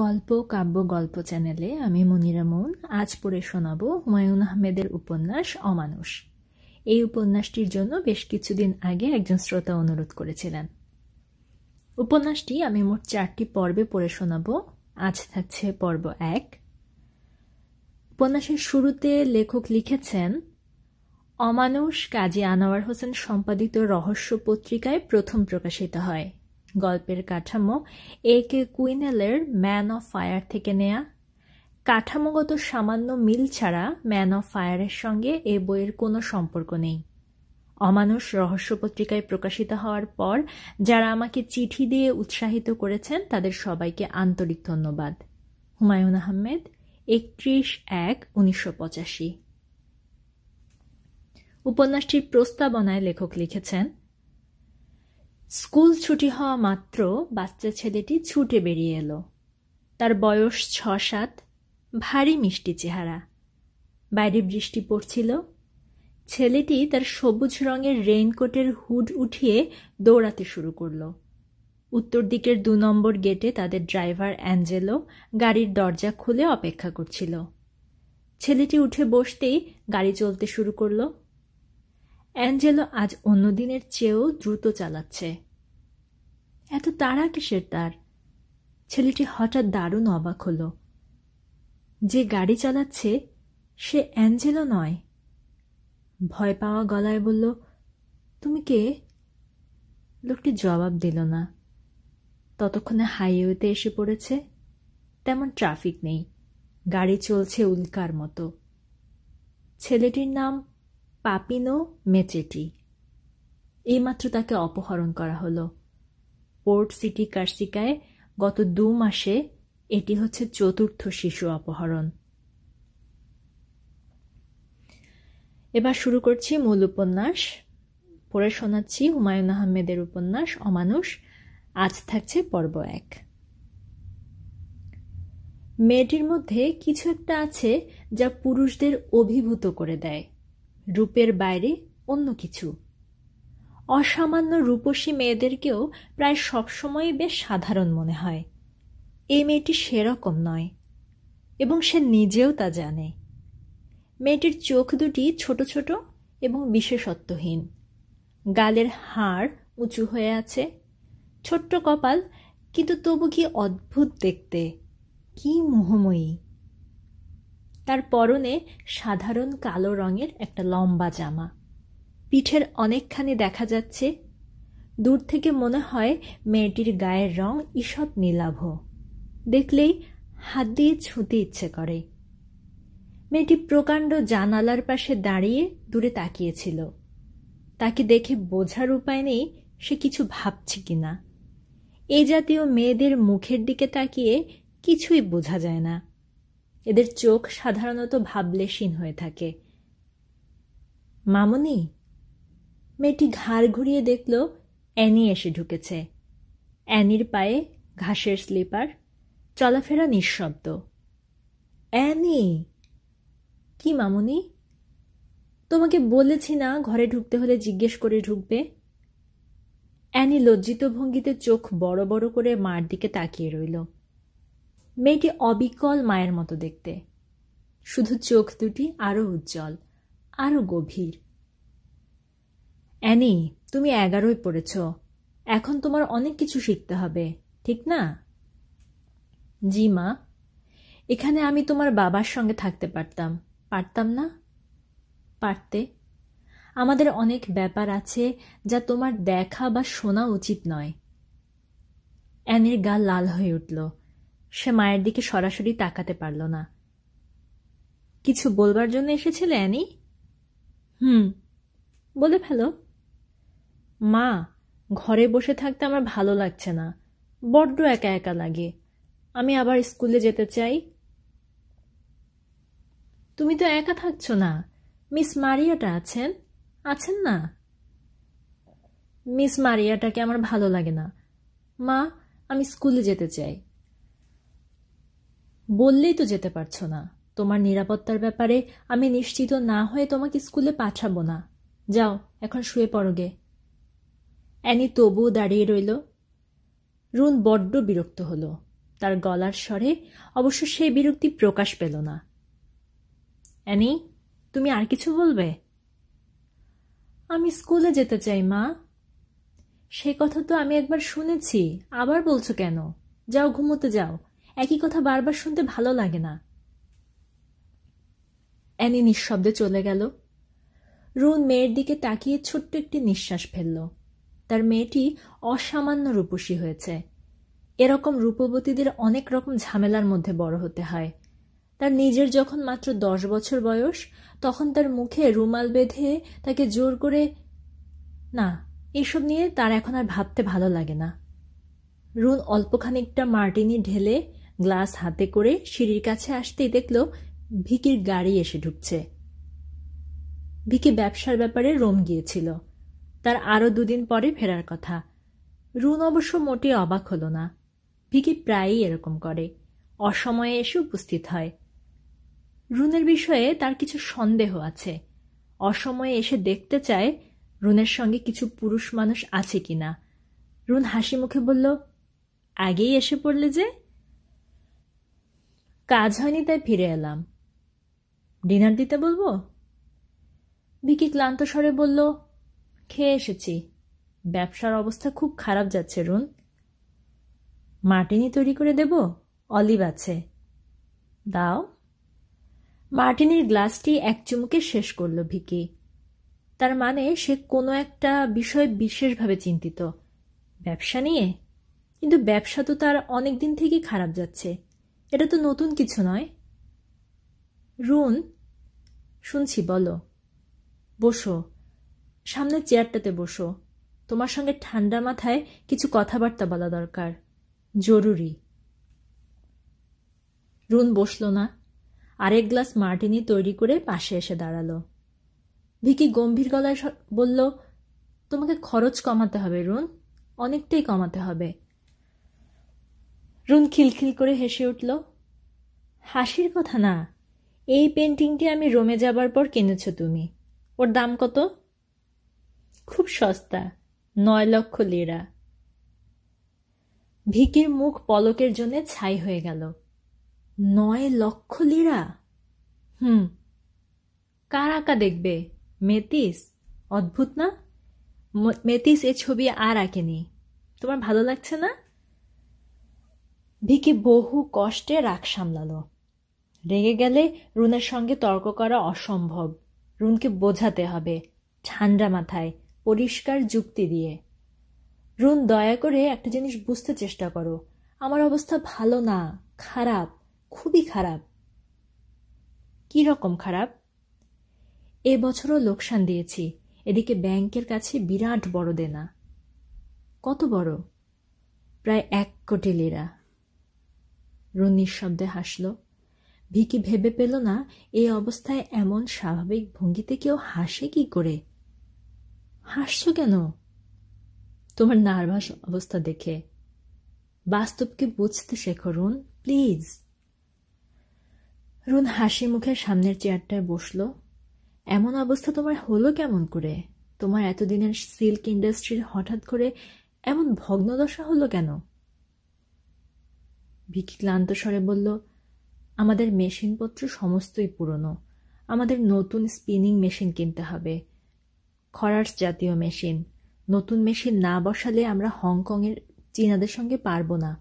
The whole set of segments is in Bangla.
গল্প কাব্য গল্প চ্যানেলে আমি মনিরা মন আজ পড়ে শোনাব হুমায়ুন আহমেদের উপন্যাস অমানুষ এই উপন্যাসটির জন্য বেশ কিছুদিন আগে একজন শ্রোতা অনুরোধ করেছিলেন উপন্যাসটি আমি মোট চারটি পর্বে পড়ে শোনাব আজ থাকছে পর্ব এক উপন্যাসের শুরুতে লেখক লিখেছেন অমানুষ কাজী আনোয়ার হোসেন সম্পাদিত রহস্য পত্রিকায় প্রথম প্রকাশিত হয় গল্পের কাঠামো এ কে কুইনেলের ম্যান অফ ফায়ার থেকে নেয়া কাঠামোগত সামান্য মিল ছাড়া ম্যান অফ ফায়ারের সঙ্গে এ বইয়ের কোনো সম্পর্ক নেই অমানুষ রহস্য পত্রিকায় প্রকাশিত হওয়ার পর যারা আমাকে চিঠি দিয়ে উৎসাহিত করেছেন তাদের সবাইকে আন্তরিক ধন্যবাদ হুমায়ুন আহমেদ একত্রিশ এক উনিশশো পঁচাশি উপন্যাসটির প্রস্তাবনায় লেখক লিখেছেন স্কুল ছুটি হওয়া মাত্র বাচ্চা ছেলেটি ছুটে বেরিয়ে এলো তার বয়স ছ সাত ভারী মিষ্টি চেহারা বাইরে বৃষ্টি পড়ছিল ছেলেটি তার সবুজ রঙের রেইনকোটের হুড উঠিয়ে দৌড়াতে শুরু করল উত্তর দিকের দু নম্বর গেটে তাদের ড্রাইভার অ্যাঞ্জেলো গাড়ির দরজা খুলে অপেক্ষা করছিল ছেলেটি উঠে বসতেই গাড়ি চলতে শুরু করল অ্যাঞ্জেলো আজ অন্যদিনের চেয়েও দ্রুত চালাচ্ছে এত তাড়া কিসের তার ছেলেটি হঠাৎ দারুণ অবাক হল যে গাড়ি চালাচ্ছে সে অ্যাঞ্জেলো নয় ভয় পাওয়া গলায় বলল তুমি কে লোকটি জবাব দিল না ততক্ষণে হাইওয়েতে এসে পড়েছে তেমন ট্রাফিক নেই গাড়ি চলছে উল্কার মতো ছেলেটির নাম পাপিনো মেচেটি এইমাত্র তাকে অপহরণ করা হলো পোর্ট সিটি কার্সিকায় গত দু মাসে এটি হচ্ছে চতুর্থ শিশু অপহরণ এবার শুরু করছি মূল উপন্যাস পড়ে শোনাচ্ছি হুমায়ুন আহমেদের উপন্যাস অমানুষ আজ থাকছে পর্ব এক মেয়েটির মধ্যে কিছু একটা আছে যা পুরুষদের অভিভূত করে দেয় রূপের বাইরে অন্য কিছু অসামান্য রূপসী মেয়েদেরকেও প্রায় সবসময়ই বেশ সাধারণ মনে হয় এই মেয়েটি সেরকম নয় এবং সে নিজেও তা জানে মেয়েটির চোখ দুটি ছোট ছোট এবং বিশেষত্বহীন গালের হাড় উঁচু হয়ে আছে ছোট্ট কপাল কিন্তু তবু কি অদ্ভুত দেখতে কি মোহময়ী তার পরনে সাধারণ কালো রঙের একটা লম্বা জামা পিঠের অনেকখানি দেখা যাচ্ছে দূর থেকে মনে হয় মেয়েটির গায়ের রং ঈষৎ নীলাভ দেখলেই হাত দিয়ে ছুঁতে ইচ্ছে করে মেয়েটি প্রকাণ্ড জানালার পাশে দাঁড়িয়ে দূরে তাকিয়েছিল তাকে দেখে বোঝার উপায় নেই সে কিছু ভাবছে কিনা এ জাতীয় মেয়েদের মুখের দিকে তাকিয়ে কিছুই বোঝা যায় না এদের চোখ সাধারণত ভাবলেশীন হয়ে থাকে মামনি মেয়েটি ঘাড় ঘুরিয়ে দেখল অ্যানি এসে ঢুকেছে অ্যানির পায়ে ঘাসের স্লিপার চলাফেরা নিঃশব্দ অ্যানি কি মামুনি তোমাকে বলেছি না ঘরে ঢুকতে হলে জিজ্ঞেস করে ঢুকবে অ্যানি লজ্জিত ভঙ্গিতে চোখ বড় বড় করে মার দিকে তাকিয়ে রইল মেয়েটি অবিকল মায়ের মতো দেখতে শুধু চোখ দুটি আরও উজ্জ্বল আরও গভীর অ্যানি তুমি এগারোয় পড়েছ এখন তোমার অনেক কিছু শিখতে হবে ঠিক না জি মা এখানে আমি তোমার বাবার সঙ্গে থাকতে পারতাম পারতাম না পারতে আমাদের অনেক ব্যাপার আছে যা তোমার দেখা বা শোনা উচিত নয় অ্যানির গা লাল হয়ে উঠল সে মায়ের দিকে সরাসরি তাকাতে পারল না কিছু বলবার জন্য এসেছিলে অ্যানি হুম বলে ফেলো মা ঘরে বসে থাকতে আমার ভালো লাগছে না বড্ড একা একা লাগে আমি আবার স্কুলে যেতে চাই তুমি তো একা থাকছ না মিস মারিয়াটা আছেন আছেন না মিস মারিয়াটাকে আমার ভালো লাগে না মা আমি স্কুলে যেতে চাই বললেই তো যেতে পারছো না তোমার নিরাপত্তার ব্যাপারে আমি নিশ্চিত না হয়ে তোমাকে স্কুলে পাঠাবো না যাও এখন শুয়ে পড়োগে অ্যানি তবুও দাঁড়িয়ে রইল রুন বড্ড বিরক্ত হলো তার গলার স্বরে অবশ্য সেই বিরক্তি প্রকাশ পেল না অ্যানি তুমি আর কিছু বলবে আমি স্কুলে যেতে চাই মা সে কথা তো আমি একবার শুনেছি আবার বলছো কেন যাও ঘুমোতে যাও একই কথা বারবার শুনতে ভালো লাগে না অ্যানি নিঃশব্দে চলে গেল রুন মেয়ের দিকে তাকিয়ে ছোট্ট একটি নিঃশ্বাস ফেললো তার মেয়েটি অসামান্য রূপসী হয়েছে এরকম রূপবতীদের অনেক রকম ঝামেলার মধ্যে বড় হতে হয় তার নিজের যখন মাত্র দশ বছর বয়স তখন তার মুখে রুমাল বেঁধে তাকে জোর করে না এসব নিয়ে তার এখন আর ভাবতে ভালো লাগে না রুন অল্পখানিকটা মার্টিনি ঢেলে গ্লাস হাতে করে সিঁড়ির কাছে আসতেই দেখল ভিকির গাড়ি এসে ঢুকছে ভিকি ব্যবসার ব্যাপারে রোম গিয়েছিল তার আরও দুদিন পরে ফেরার কথা রুন অবশ্য মোটে অবাক হলো না ভিকি প্রায়ই এরকম করে অসময়ে এসে উপস্থিত হয় রুনের বিষয়ে তার কিছু সন্দেহ আছে অসময়ে এসে দেখতে চায় রুনের সঙ্গে কিছু পুরুষ মানুষ আছে কি না রুন হাসি মুখে বলল আগেই এসে পড়লে যে কাজ হয়নি তাই ফিরে এলাম ডিনার দিতে বলবো ভিকি ক্লান্ত স্বরে বলল খেয়ে এসেছি ব্যবসার অবস্থা খুব খারাপ যাচ্ছে রুন মার্টিনি তৈরি করে দেব অলিভ আছে দাও মার্টিনির গ্লাসটি এক চুমুকে শেষ করল ভিকি তার মানে সে কোনো একটা বিষয় বিশেষভাবে চিন্তিত ব্যবসা নিয়ে কিন্তু ব্যবসা তো তার অনেক দিন থেকেই খারাপ যাচ্ছে এটা তো নতুন কিছু নয় রুন শুনছি বলো বসো সামনে চেয়ারটাতে বসো তোমার সঙ্গে ঠান্ডা মাথায় কিছু কথাবার্তা বলা দরকার জরুরি রুন বসল না আরেক গ্লাস মার্টিনি তৈরি করে পাশে এসে দাঁড়াল ভিকি গম্ভীর গলায় বলল তোমাকে খরচ কমাতে হবে রুন অনেকটাই কমাতে হবে রুন খিলখিল করে হেসে উঠল হাসির কথা না এই পেন্টিংটি আমি রোমে যাবার পর কিনেছ তুমি ওর দাম কত খুব সস্তা নয় লক্ষ লিরা ভিকির মুখ পলকের জন্য ছাই হয়ে গেল নয় লক্ষ লিরা হুম কার আঁকা দেখবে মেতিস অদ্ভুত না মেতিস এ ছবি আর আঁকেনি তোমার ভালো লাগছে না ভিকি বহু কষ্টে রাগ সামলাল রেগে গেলে রুনের সঙ্গে তর্ক করা অসম্ভব রুনকে বোঝাতে হবে ঠান্ডা মাথায় পরিষ্কার যুক্তি দিয়ে রুন দয়া করে একটা জিনিস বুঝতে চেষ্টা করো আমার অবস্থা ভালো না খারাপ খুবই খারাপ কি রকম খারাপ এ বছরও লোকসান দিয়েছি এদিকে ব্যাংকের কাছে বিরাট বড় দেনা কত বড় প্রায় এক কোটি লিরা রুন নিঃশব্দে হাসল ভিকি ভেবে পেল না এই অবস্থায় এমন স্বাভাবিক ভঙ্গিতে কেউ হাসে কি করে হাসছো কেন তোমার নার্ভাস অবস্থা দেখে বাস্তবকে বুঝতে শেখো রুন প্লিজ রুন হাসি মুখে সামনের চেয়ারটায় বসল এমন অবস্থা তোমার হলো কেমন করে তোমার এতদিনের সিল্ক ইন্ডাস্ট্রির হঠাৎ করে এমন ভগ্নদশা হলো কেন ভিকি ক্লান্ত স্বরে বলল আমাদের মেশিনপত্র সমস্তই পুরনো আমাদের নতুন স্পিনিং মেশিন কিনতে হবে খরার্স জাতীয় মেশিন নতুন মেশিন না বসালে আমরা হংকংয়ের চীনাদের সঙ্গে পারব না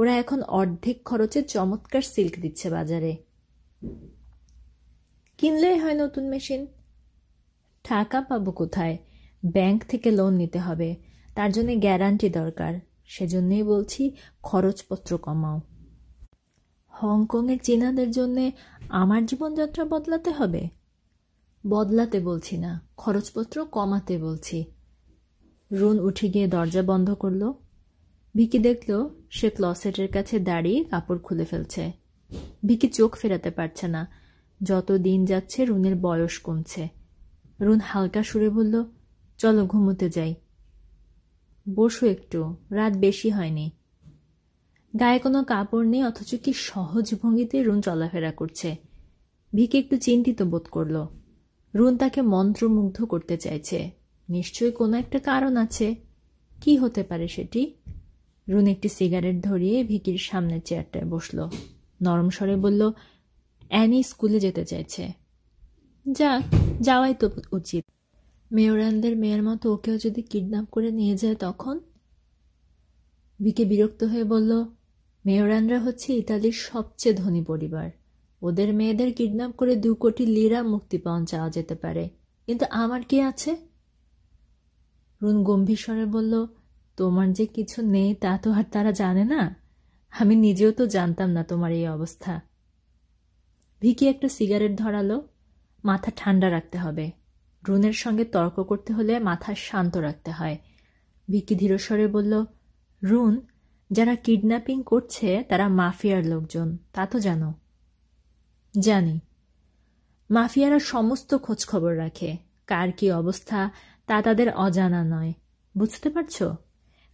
ওরা এখন অর্ধেক খরচে চমৎকার সিল্ক দিচ্ছে বাজারে কিনলেই হয় নতুন মেশিন টাকা পাবো কোথায় ব্যাংক থেকে লোন নিতে হবে তার জন্য গ্যারান্টি দরকার সেজন্যই বলছি খরচপত্র কমাও হংকংয়ের চীনাদের জন্যে আমার জীবনযাত্রা বদলাতে হবে বদলাতে বলছি না খরচপত্র কমাতে বলছি রুন উঠে গিয়ে দরজা বন্ধ করল ভিকি দেখল সে ক্লসেটের কাছে দাঁড়িয়ে কাপড় খুলে ফেলছে ভিকি চোখ ফেরাতে পারছে না যত দিন যাচ্ছে রুনের বয়স কমছে রুন হালকা সুরে বলল চলো ঘুমোতে যাই বসো একটু রাত বেশি হয়নি গায়ে কোনো কাপড় নেই অথচ কি সহজ ভঙ্গিতে রুন চলাফেরা করছে ভিকি একটু চিন্তিত বোধ করলো রুন তাকে মন্ত্রমুগ্ধ করতে চাইছে নিশ্চয়ই কোনো একটা কারণ আছে কি হতে পারে সেটি রুন একটি সিগারেট ধরিয়ে ভিকির সামনে চেয়ারটায় বসল নরম স্বরে বলল অ্যানি স্কুলে যেতে চাইছে যাক যাওয়াই তো উচিত মেয়রানদের মেয়ের মতো ওকেও যদি কিডন্যাপ করে নিয়ে যায় তখন ভিকে বিরক্ত হয়ে বলল মেয়রানরা হচ্ছে ইতালির সবচেয়ে ধনী পরিবার ওদের মেয়েদের কিডন্যাপ করে দু কোটি লিরা মুক্তিপণ চাওয়া যেতে পারে কিন্তু আমার কি আছে রুন গম্ভীর স্বরে বলল তোমার যে কিছু নেই তা তো আর তারা জানে না আমি নিজেও তো জানতাম না তোমার এই অবস্থা ভিকি একটা সিগারেট ধরালো মাথা ঠান্ডা রাখতে হবে রুনের সঙ্গে তর্ক করতে হলে মাথা শান্ত রাখতে হয় ভিকি ধীরস্বরে বলল রুন যারা কিডন্যাপিং করছে তারা মাফিয়ার লোকজন তা তো জানো জানি মাফিয়ারা সমস্ত খোঁজখবর রাখে কার কি অবস্থা তা তাদের অজানা নয় বুঝতে পারছ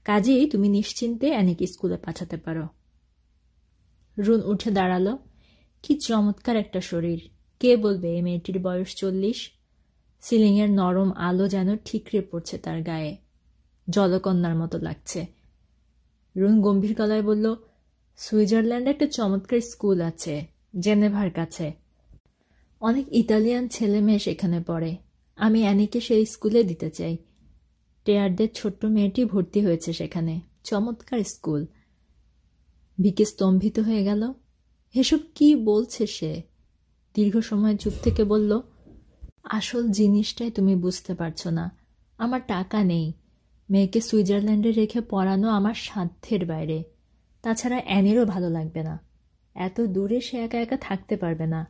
কাজেই তুমি নিশ্চিন্তে অ্যানিকে স্কুলে পাঠাতে পারো রুন উঠে দাঁড়ালো কি চমৎকার একটা শরীর কে বলবে এই মেয়েটির বয়স চল্লিশ সিলিংয়ের নরম আলো যেন ঠিকরে পড়ছে তার গায়ে জলকন্যার মতো লাগছে রুন গম্ভীর গলায় বলল সুইজারল্যান্ডে একটা চমৎকার স্কুল আছে জেনেভার কাছে অনেক ইতালিয়ান ছেলে মেয়ে সেখানে পড়ে আমি অ্যানিকে সেই স্কুলে দিতে চাই টেয়ারদের ছোট্ট মেয়েটি ভর্তি হয়েছে সেখানে চমৎকার স্কুল ভিকে স্তম্ভিত হয়ে গেল এসব কি বলছে সে দীর্ঘ সময় চুপ থেকে বলল আসল জিনিসটাই তুমি বুঝতে পারছো না আমার টাকা নেই মেয়েকে সুইজারল্যান্ডে রেখে পড়ানো আমার সাধ্যের বাইরে তাছাড়া অ্যানেরও ভালো লাগবে না এত দূরে সে একা একা থাকতে পারবে না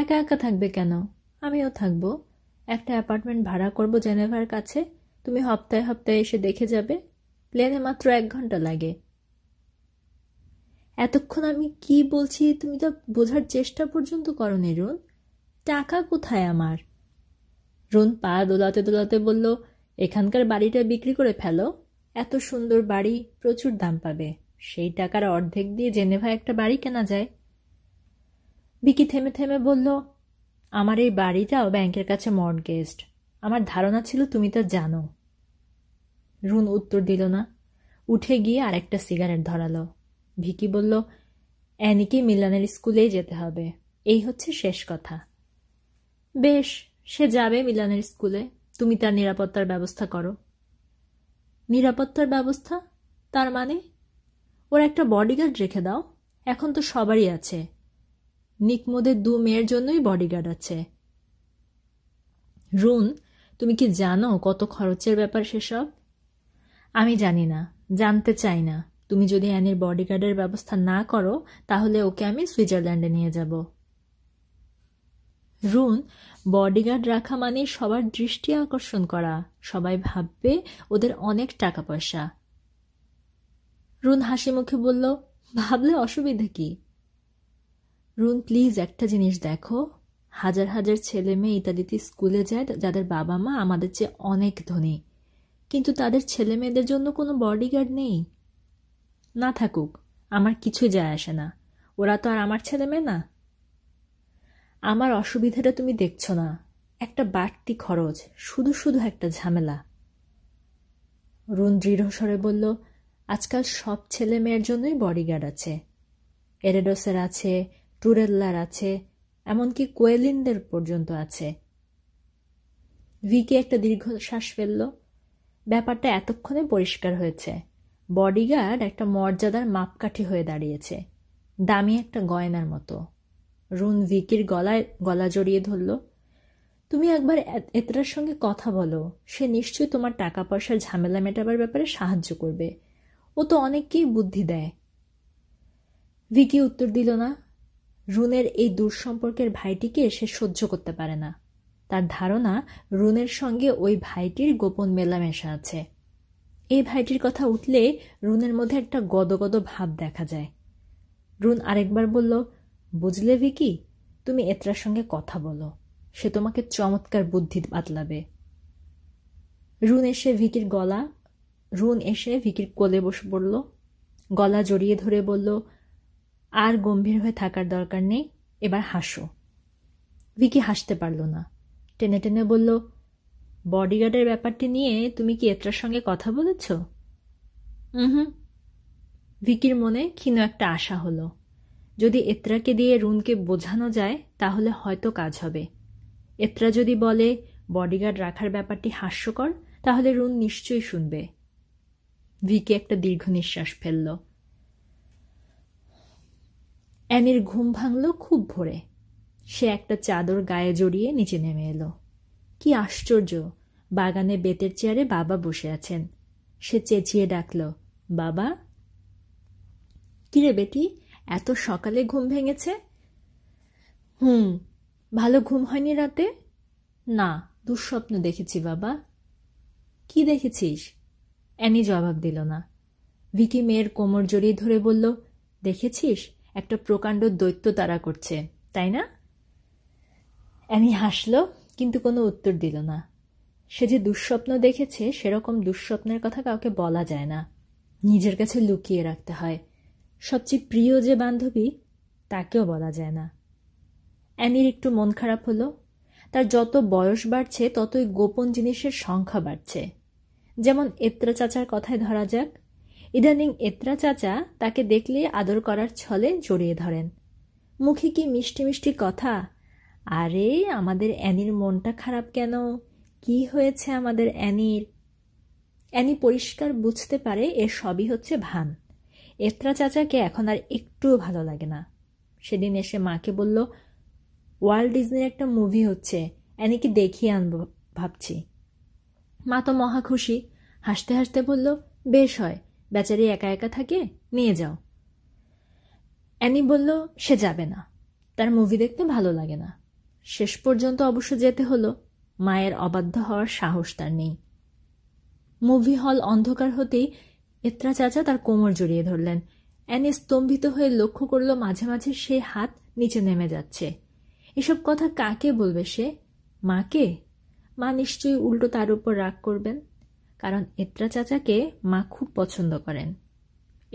একা একা থাকবে কেন আমিও থাকবো একটা অ্যাপার্টমেন্ট ভাড়া করব জেনেভার কাছে তুমি হপ্তায় হপ্তায় এসে দেখে যাবে প্লেনে মাত্র এক ঘন্টা লাগে এতক্ষণ আমি কি বলছি তুমি তো বোঝার চেষ্টা পর্যন্ত করো রুন টাকা কোথায় আমার রুন পা দোলাতে দোলাতে বলল এখানকার বাড়িটা বিক্রি করে ফেলো এত সুন্দর বাড়ি প্রচুর দাম পাবে সেই টাকার অর্ধেক দিয়ে জেনেভায় একটা বাড়ি কেনা যায় বিকি থেমে থেমে বলল আমার এই বাড়িটাও ব্যাংকের কাছে মর্গেজড আমার ধারণা ছিল তুমি তা জানো রুন উত্তর দিল না উঠে গিয়ে আরেকটা সিগারেট ধরালো ভিকি বলল অ্যানিকে মিলানের স্কুলেই যেতে হবে এই হচ্ছে শেষ কথা বেশ সে যাবে মিলানের স্কুলে তুমি তার নিরাপত্তার ব্যবস্থা করো নিরাপত্তার ব্যবস্থা তার মানে ওর একটা বডিগার্ড রেখে দাও এখন তো সবারই আছে নিকমোদের দু মেয়ের জন্যই বডিগার্ড আছে রুন তুমি কি জানো কত খরচের ব্যাপার সেসব আমি জানি না জানতে চাই না তুমি যদি অ্যানির বডিগার্ডের ব্যবস্থা না করো তাহলে ওকে আমি সুইজারল্যান্ডে নিয়ে যাব রুন বডিগার্ড রাখা মানে সবার দৃষ্টি আকর্ষণ করা সবাই ভাববে ওদের অনেক টাকা পয়সা রুন হাসি মুখে বলল ভাবলে অসুবিধা কি রুন প্লিজ একটা জিনিস দেখো হাজার হাজার ছেলে মেয়ে ইত্যাদিতে স্কুলে যায় যাদের বাবা মা আমাদের চেয়ে অনেক ধনী কিন্তু তাদের ছেলে মেয়েদের জন্য কোনো বডিগার্ড নেই না থাকুক আমার কিছুই যায় আসে না ওরা তো আর আমার ছেলে মেয়ে না আমার অসুবিধাটা তুমি দেখছো না একটা বাড়তি খরচ শুধু শুধু একটা ঝামেলা রুন দৃঢ়স্বরে বলল আজকাল সব ছেলে মেয়ের জন্যই বডিগার্ড আছে এরেডোসের আছে টুরেল্লার আছে এমনকি কোয়েলিনদের পর্যন্ত আছে ভিকে একটা দীর্ঘশ্বাস ফেলল ব্যাপারটা এতক্ষণে পরিষ্কার হয়েছে বডিগার্ড একটা মর্যাদার মাপকাঠি হয়ে দাঁড়িয়েছে দামি একটা গয়নার মতো রুন ভিকির গলায় গলা জড়িয়ে ধরল তুমি একবার এতটার সঙ্গে কথা বলো সে নিশ্চয়ই তোমার টাকা পয়সার ঝামেলা মেটাবার ব্যাপারে সাহায্য করবে ও তো অনেককেই বুদ্ধি দেয় ভিকি উত্তর দিল না রুনের এই দূর সম্পর্কের ভাইটিকে সে সহ্য করতে পারে না তার ধারণা রুনের সঙ্গে ওই ভাইটির গোপন মেলামেশা আছে এই ভাইটির কথা উঠলে রুনের মধ্যে একটা গদগদ ভাব দেখা যায় রুন আরেকবার বলল বুঝলে ভিকি তুমি এত্রার সঙ্গে কথা বলো সে তোমাকে চমৎকার বুদ্ধি বাতলাবে রুন এসে ভিকির গলা রুন এসে ভিকির কোলে বসে পড়ল গলা জড়িয়ে ধরে বলল আর গম্ভীর হয়ে থাকার দরকার নেই এবার হাসো ভিকি হাসতে পারল না টেনে টেনে বলল বডিগার্ডের ব্যাপারটি নিয়ে তুমি কি এটার সঙ্গে কথা বলেছ হুম ভিকির মনে ক্ষীণ একটা আশা হলো যদি এত্রাকে দিয়ে রুনকে বোঝানো যায় তাহলে হয়তো কাজ হবে এত্রা যদি বলে বডিগার্ড রাখার ব্যাপারটি হাস্যকর তাহলে রুন নিশ্চয়ই শুনবে ভিকে একটা দীর্ঘ নিঃশ্বাস ফেলল অ্যানির ঘুম ভাঙল খুব ভোরে সে একটা চাদর গায়ে জড়িয়ে নিচে নেমে এলো কি আশ্চর্য বাগানে বেতের চেয়ারে বাবা বসে আছেন সে চেঁচিয়ে ডাকল বাবা কিরে বেটি এত সকালে ঘুম ভেঙেছে হুম ভালো ঘুম হয়নি রাতে না দুঃস্বপ্ন দেখেছি বাবা কি দেখেছিস অ্যানি জবাব দিল না ভিকি মেয়ের কোমর জড়িয়ে ধরে বলল দেখেছিস একটা প্রকাণ্ড দৈত্য তারা করছে তাই না অ্যানি হাসল কিন্তু কোনো উত্তর দিল না সে যে দুঃস্বপ্ন দেখেছে সেরকম দুঃস্বপ্নের কথা কাউকে বলা যায় না নিজের কাছে লুকিয়ে রাখতে হয় সবচেয়ে প্রিয় যে বান্ধবী তাকেও বলা যায় না অ্যানির একটু মন খারাপ হলো তার যত বয়স বাড়ছে ততই গোপন জিনিসের সংখ্যা বাড়ছে যেমন এত্রা চাচার কথায় ধরা যাক ইদানিং এত্রা চাচা তাকে দেখলে আদর করার ছলে জড়িয়ে ধরেন মুখে কি মিষ্টি মিষ্টি কথা আরে আমাদের অ্যানির মনটা খারাপ কেন কি হয়েছে আমাদের অ্যানির অ্যানি পরিষ্কার বুঝতে পারে এ সবই হচ্ছে ভান এত্রা চাচাকে এখন আর একটুও ভালো লাগে না সেদিন এসে মাকে বলল ওয়ার্ল্ড ডিজনির একটা মুভি হচ্ছে অ্যানিকে দেখিয়ে আনবো ভাবছি মা তো মহা খুশি হাসতে হাসতে বলল বেশ হয় বেচারি একা একা থাকে নিয়ে যাও অ্যানি বলল সে যাবে না তার মুভি দেখতে ভালো লাগে না শেষ পর্যন্ত অবশ্য যেতে হলো মায়ের অবাধ্য হওয়ার সাহস তার নেই মুভি হল অন্ধকার হতেই এত্রা চাচা তার কোমর জড়িয়ে ধরলেন অ্যানি স্তম্ভিত হয়ে লক্ষ্য করল মাঝে মাঝে সে হাত নিচে নেমে যাচ্ছে এসব কথা কাকে বলবে সে মাকে মা নিশ্চয়ই উল্টো তার উপর রাগ করবেন কারণ এত্রা চাচাকে মা খুব পছন্দ করেন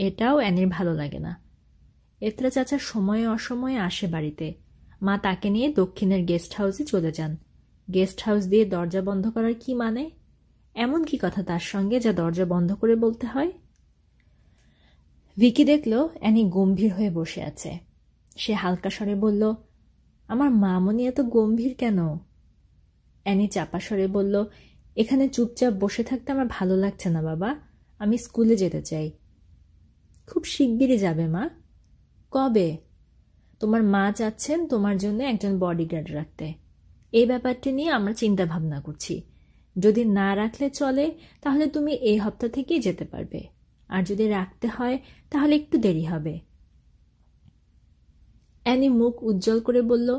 এটাও অ্যানির ভালো লাগে না এত্রা চাচা সময়ে অসময়ে আসে বাড়িতে মা তাকে নিয়ে দক্ষিণের গেস্ট হাউসে চলে যান গেস্ট হাউস দিয়ে দরজা বন্ধ করার কি মানে এমন কি কথা তার সঙ্গে যা দরজা বন্ধ করে বলতে হয় ভিকি দেখল অ্যানি গম্ভীর হয়ে বসে আছে সে হালকা স্বরে বলল আমার মামনি এত গম্ভীর কেন অ্যানি চাপা স্বরে বলল এখানে চুপচাপ বসে থাকতে আমার ভালো লাগছে না বাবা আমি স্কুলে যেতে চাই খুব শিগগিরই যাবে মা কবে তোমার মা চাচ্ছেন তোমার জন্য একজন বডিগার্ড রাখতে এই ব্যাপারটি নিয়ে আমরা চিন্তা ভাবনা করছি যদি না রাখলে চলে তাহলে তুমি এই হপ্তাহ থেকেই যেতে পারবে আর যদি রাখতে হয় তাহলে একটু দেরি হবে অ্যানি মুখ উজ্জ্বল করে বলল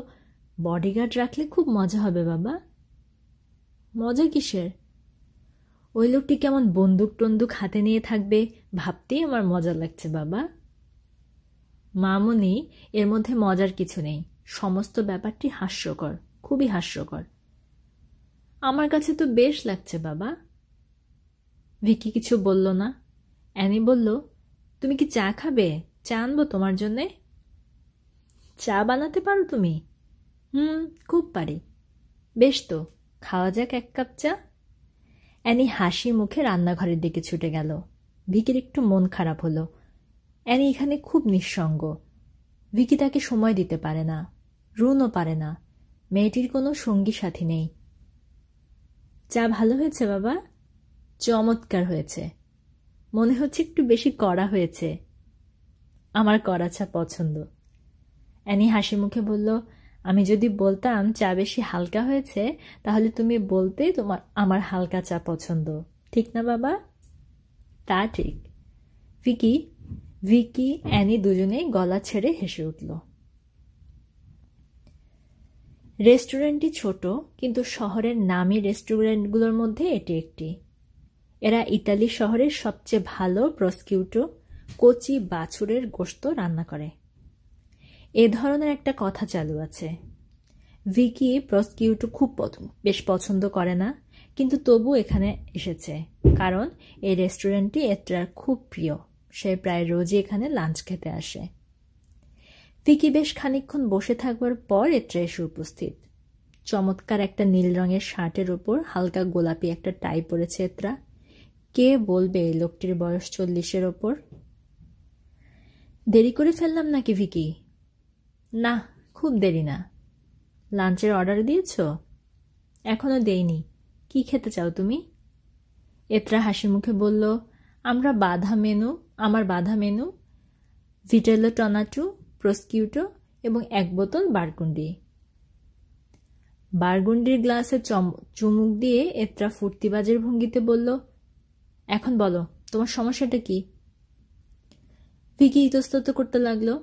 বডিগার্ড রাখলে খুব মজা হবে বাবা মজা কিসের ওই লোকটি কেমন বন্দুক টন্দুক হাতে নিয়ে থাকবে ভাবতেই আমার মজা লাগছে বাবা মামনি এর মধ্যে মজার কিছু নেই সমস্ত ব্যাপারটি হাস্যকর খুবই হাস্যকর আমার কাছে তো বেশ লাগছে বাবা ভিকি কিছু বলল না অ্যানি বলল তুমি কি চা খাবে চা আনবো তোমার জন্যে চা বানাতে পারো তুমি হুম খুব পারি বেশ তো খাওয়া যাক এক কাপ চা অ্যানি হাসি মুখে রান্নাঘরের দিকে ছুটে গেল ভিকির একটু মন খারাপ হলো অ্যানি এখানে খুব নিঃসঙ্গ ভিকি তাকে সময় দিতে পারে না রুনও পারে না মেয়েটির কোনো সঙ্গী সাথী নেই চা ভালো হয়েছে বাবা চমৎকার হয়েছে মনে হচ্ছে একটু বেশি কড়া হয়েছে আমার কড়া চা পছন্দ অ্যানি হাসি মুখে বলল আমি যদি বলতাম চা বেশি হালকা হয়েছে তাহলে তুমি বলতে তোমার আমার হালকা চা পছন্দ ঠিক না বাবা তা ঠিক ভিকি ভিকি অ্যানি দুজনেই গলা ছেড়ে হেসে উঠল রেস্টুরেন্টটি ছোট কিন্তু শহরের নামি রেস্টুরেন্টগুলোর মধ্যে এটি একটি এরা ইতালি শহরের সবচেয়ে ভালো প্রসকিউটো কচি বাছুরের গোস্ত রান্না করে এ ধরনের একটা কথা চালু আছে ভিকি প্রসকিউটো খুব বেশ পছন্দ করে না কিন্তু তবু এখানে এসেছে কারণ এই রেস্টুরেন্টটি এটার খুব প্রিয় সে প্রায় রোজই এখানে লাঞ্চ খেতে আসে ভিকি বেশ খানিক্ষণ বসে থাকবার পর এটা এসে উপস্থিত চমৎকার একটা নীল রঙের শার্টের ওপর হালকা গোলাপি একটা টাই পরেছে এত্রা কে বলবে এই লোকটির বয়স চল্লিশের ওপর দেরি করে ফেললাম নাকি ভিকি না খুব দেরি না লাঞ্চের অর্ডার দিয়েছ এখনও দেইনি কি খেতে চাও তুমি এত্রা হাসি মুখে বলল আমরা বাধা মেনু আমার বাধা মেনু ভিটেলো টনাটু প্রসকিউটো এবং এক বোতল বারগুন্ডি বারগুন্ডির গ্লাসে চম চুমুক দিয়ে এত্রা ফুর্তিবাজের ভঙ্গিতে বলল এখন বলো তোমার সমস্যাটা কি ভিকি ইতস্তত করতে লাগলো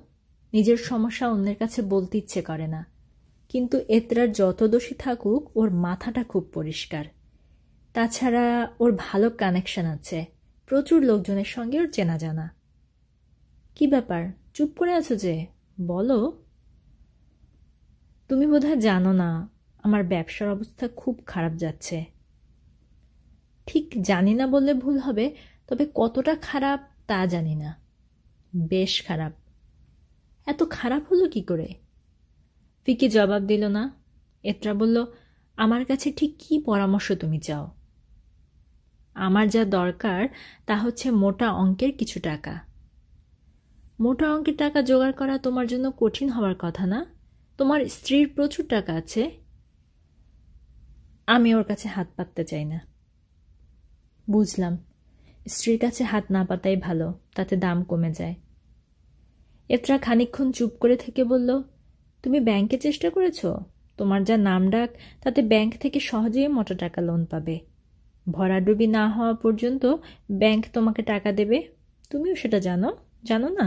নিজের সমস্যা অন্যের কাছে বলতে ইচ্ছে করে না কিন্তু এত্রার যত দোষী থাকুক ওর মাথাটা খুব পরিষ্কার তাছাড়া ওর ভালো কানেকশন আছে প্রচুর লোকজনের সঙ্গে ওর চেনা জানা কি ব্যাপার চুপ করে আছো যে বলো তুমি বোধহয় জানো না আমার ব্যবসার অবস্থা খুব খারাপ যাচ্ছে ঠিক জানি না বললে ভুল হবে তবে কতটা খারাপ তা জানি না বেশ খারাপ এত খারাপ হলো কি করে ফিকি জবাব দিল না এত্রা বলল আমার কাছে ঠিক কি পরামর্শ তুমি চাও আমার যা দরকার তা হচ্ছে মোটা অঙ্কের কিছু টাকা মোটা অঙ্কের টাকা জোগাড় করা তোমার জন্য কঠিন হওয়ার কথা না তোমার স্ত্রীর প্রচুর টাকা আছে আমি ওর কাছে হাত পাততে চাই না বুঝলাম স্ত্রীর কাছে হাত না পাতাই ভালো তাতে দাম কমে যায় এফরা খানিক্ষণ চুপ করে থেকে বলল তুমি ব্যাংকে চেষ্টা করেছ তোমার যা নাম ডাক তাতে ব্যাংক থেকে সহজেই মোটা টাকা লোন পাবে ভরাডুবি না হওয়া পর্যন্ত ব্যাংক তোমাকে টাকা দেবে তুমিও সেটা জানো জানো না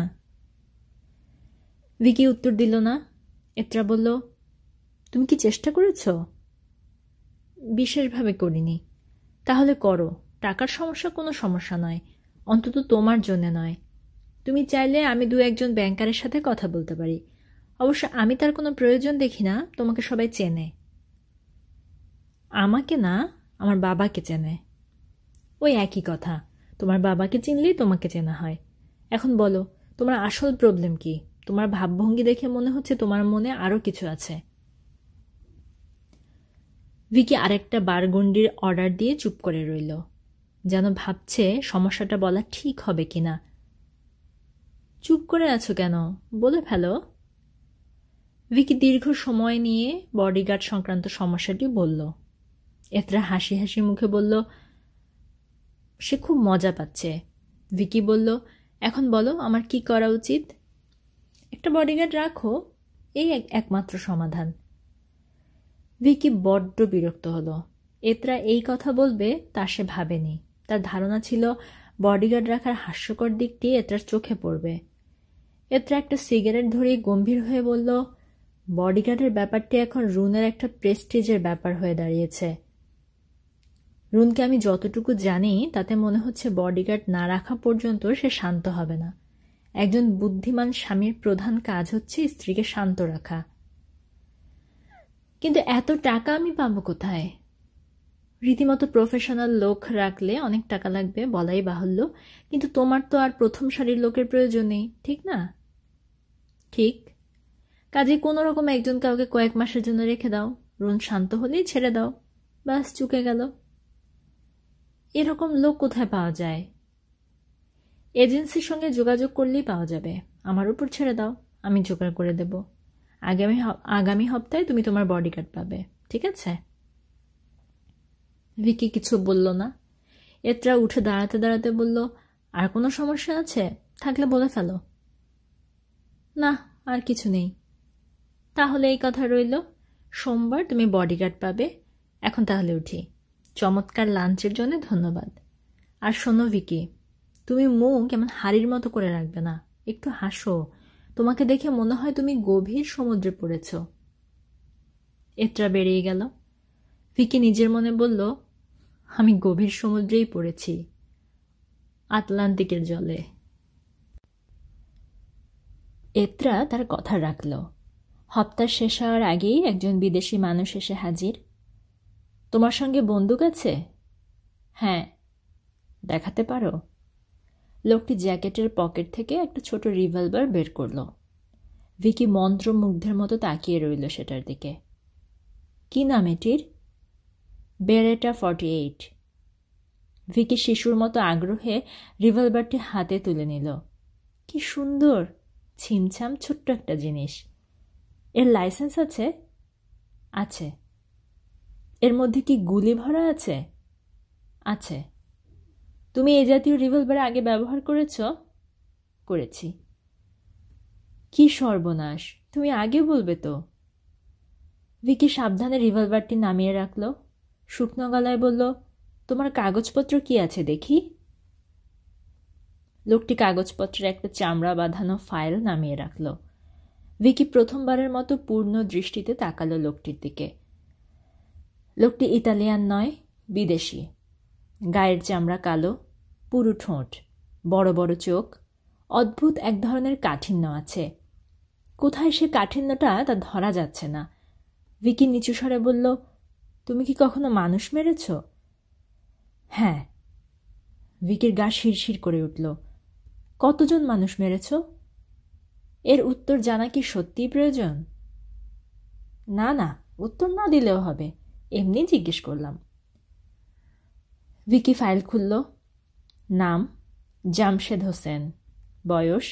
ভিকি উত্তর দিল না এত্রা বলল তুমি কি চেষ্টা করেছ বিশেষভাবে করিনি তাহলে করো টাকার সমস্যা কোনো সমস্যা নয় অন্তত তোমার জন্য নয় তুমি চাইলে আমি দু একজন ব্যাংকারের সাথে কথা বলতে পারি অবশ্য আমি তার কোনো প্রয়োজন দেখি না তোমাকে সবাই চেনে আমাকে না আমার বাবাকে চেনে ওই একই কথা তোমার বাবাকে চিনলেই তোমাকে চেনা হয় এখন বলো তোমার আসল প্রবলেম কি তোমার ভাবভঙ্গি দেখে মনে হচ্ছে তোমার মনে আরও কিছু আছে ভিকি আরেকটা বারগুন্ডির অর্ডার দিয়ে চুপ করে রইল যেন ভাবছে সমস্যাটা বলা ঠিক হবে কিনা না চুপ করে আছো কেন বলে ফেলো ভিকি দীর্ঘ সময় নিয়ে বডিগার্ড সংক্রান্ত সমস্যাটি বলল এতরা হাসি হাসি মুখে বলল সে খুব মজা পাচ্ছে ভিকি বলল এখন বলো আমার কি করা উচিত একটা বডিগার্ড রাখো এই একমাত্র সমাধান ভিকি বড্ড বিরক্ত হলো এতরা এই কথা বলবে তা সে ভাবেনি তার ধারণা ছিল বডিগার্ড রাখার হাস্যকর দিকটি এতরার চোখে পড়বে এত্র একটা সিগারেট ধরিয়ে গম্ভীর হয়ে বলল বডিগার্ডের ব্যাপারটি এখন রুনের একটা প্রেস্টিজের ব্যাপার হয়ে দাঁড়িয়েছে রুনকে আমি যতটুকু জানি তাতে মনে হচ্ছে বডিগার্ড না রাখা পর্যন্ত সে শান্ত হবে না একজন বুদ্ধিমান স্বামীর প্রধান কাজ হচ্ছে স্ত্রীকে শান্ত রাখা কিন্তু এত টাকা আমি পাবো কোথায় রীতিমতো প্রফেশনাল লোক রাখলে অনেক টাকা লাগবে বলাই বাহুল্য কিন্তু তোমার তো আর প্রথম সারির লোকের প্রয়োজন নেই ঠিক না ঠিক কাজে কোনো রকম একজন কাউকে কয়েক মাসের জন্য রেখে দাও রুন শান্ত হলেই ছেড়ে দাও বাস চুকে গেল এরকম লোক কোথায় পাওয়া যায় এজেন্সির সঙ্গে যোগাযোগ করলেই পাওয়া যাবে আমার উপর ছেড়ে দাও আমি জোগাড় করে দেব আগামী আগামী হপ্তায় তুমি তোমার বডিগার্ড পাবে ঠিক আছে ভিকি কিছু বলল না এত্রা উঠে দাঁড়াতে দাঁড়াতে বলল আর কোনো সমস্যা আছে থাকলে বলে ফেলো না আর কিছু নেই তাহলে এই কথা রইল সোমবার তুমি বডিগার্ড পাবে এখন তাহলে উঠি চমৎকার লাঞ্চের জন্য ধন্যবাদ আর শোনো ভিকি তুমি মুখ কেমন হাড়ির মতো করে রাখবে না একটু হাসো তোমাকে দেখে মনে হয় তুমি গভীর সমুদ্রে পড়েছ এত্রা বেরিয়ে গেল ভিকি নিজের মনে বলল আমি গভীর সমুদ্রেই পড়েছি আটলান্টিকের জলে এত্রা তার কথা রাখল হপ্তা শেষ হওয়ার আগেই একজন বিদেশি মানুষ এসে হাজির তোমার সঙ্গে বন্দুক আছে হ্যাঁ দেখাতে পারো লোকটি জ্যাকেটের পকেট থেকে একটা ছোট রিভলভার বের করল ভিকি মন্ত্রমুগ্ধের মতো তাকিয়ে রইল সেটার দিকে কি নাম এটির বেরেটা ফর্টি এইট ভিকি শিশুর মতো আগ্রহে রিভলভারটি হাতে তুলে নিল কি সুন্দর ছিমছাম ছোট্ট একটা জিনিস এর লাইসেন্স আছে আছে এর মধ্যে কি গুলি ভরা আছে আছে তুমি এ জাতীয় রিভলভার আগে ব্যবহার করেছ করেছি কি সর্বনাশ তুমি আগে বলবে তো ভিকি সাবধানে রিভলভারটি নামিয়ে রাখল শুকনো গলায় বলল তোমার কাগজপত্র কি আছে দেখি লোকটি কাগজপত্রের একটা চামড়া বাঁধানো ফাইল নামিয়ে রাখল ভিকি প্রথমবারের মতো পূর্ণ দৃষ্টিতে তাকালো লোকটির দিকে লোকটি ইতালিয়ান নয় বিদেশি গায়ের চামড়া কালো পুরু ঠোঁট বড় বড় চোখ অদ্ভুত এক ধরনের কাঠিন্য আছে কোথায় সে কাঠিন্যটা তা ধরা যাচ্ছে না ভিকি নিচু স্বরে বলল তুমি কি কখনো মানুষ মেরেছ হ্যাঁ ভিকির গা শিরশির করে উঠল কতজন মানুষ মেরেছ এর উত্তর জানা কি সত্যিই প্রয়োজন না না উত্তর না দিলেও হবে এমনি জিজ্ঞেস করলাম ভিকি ফাইল খুলল নাম জামশেদ হোসেন বয়স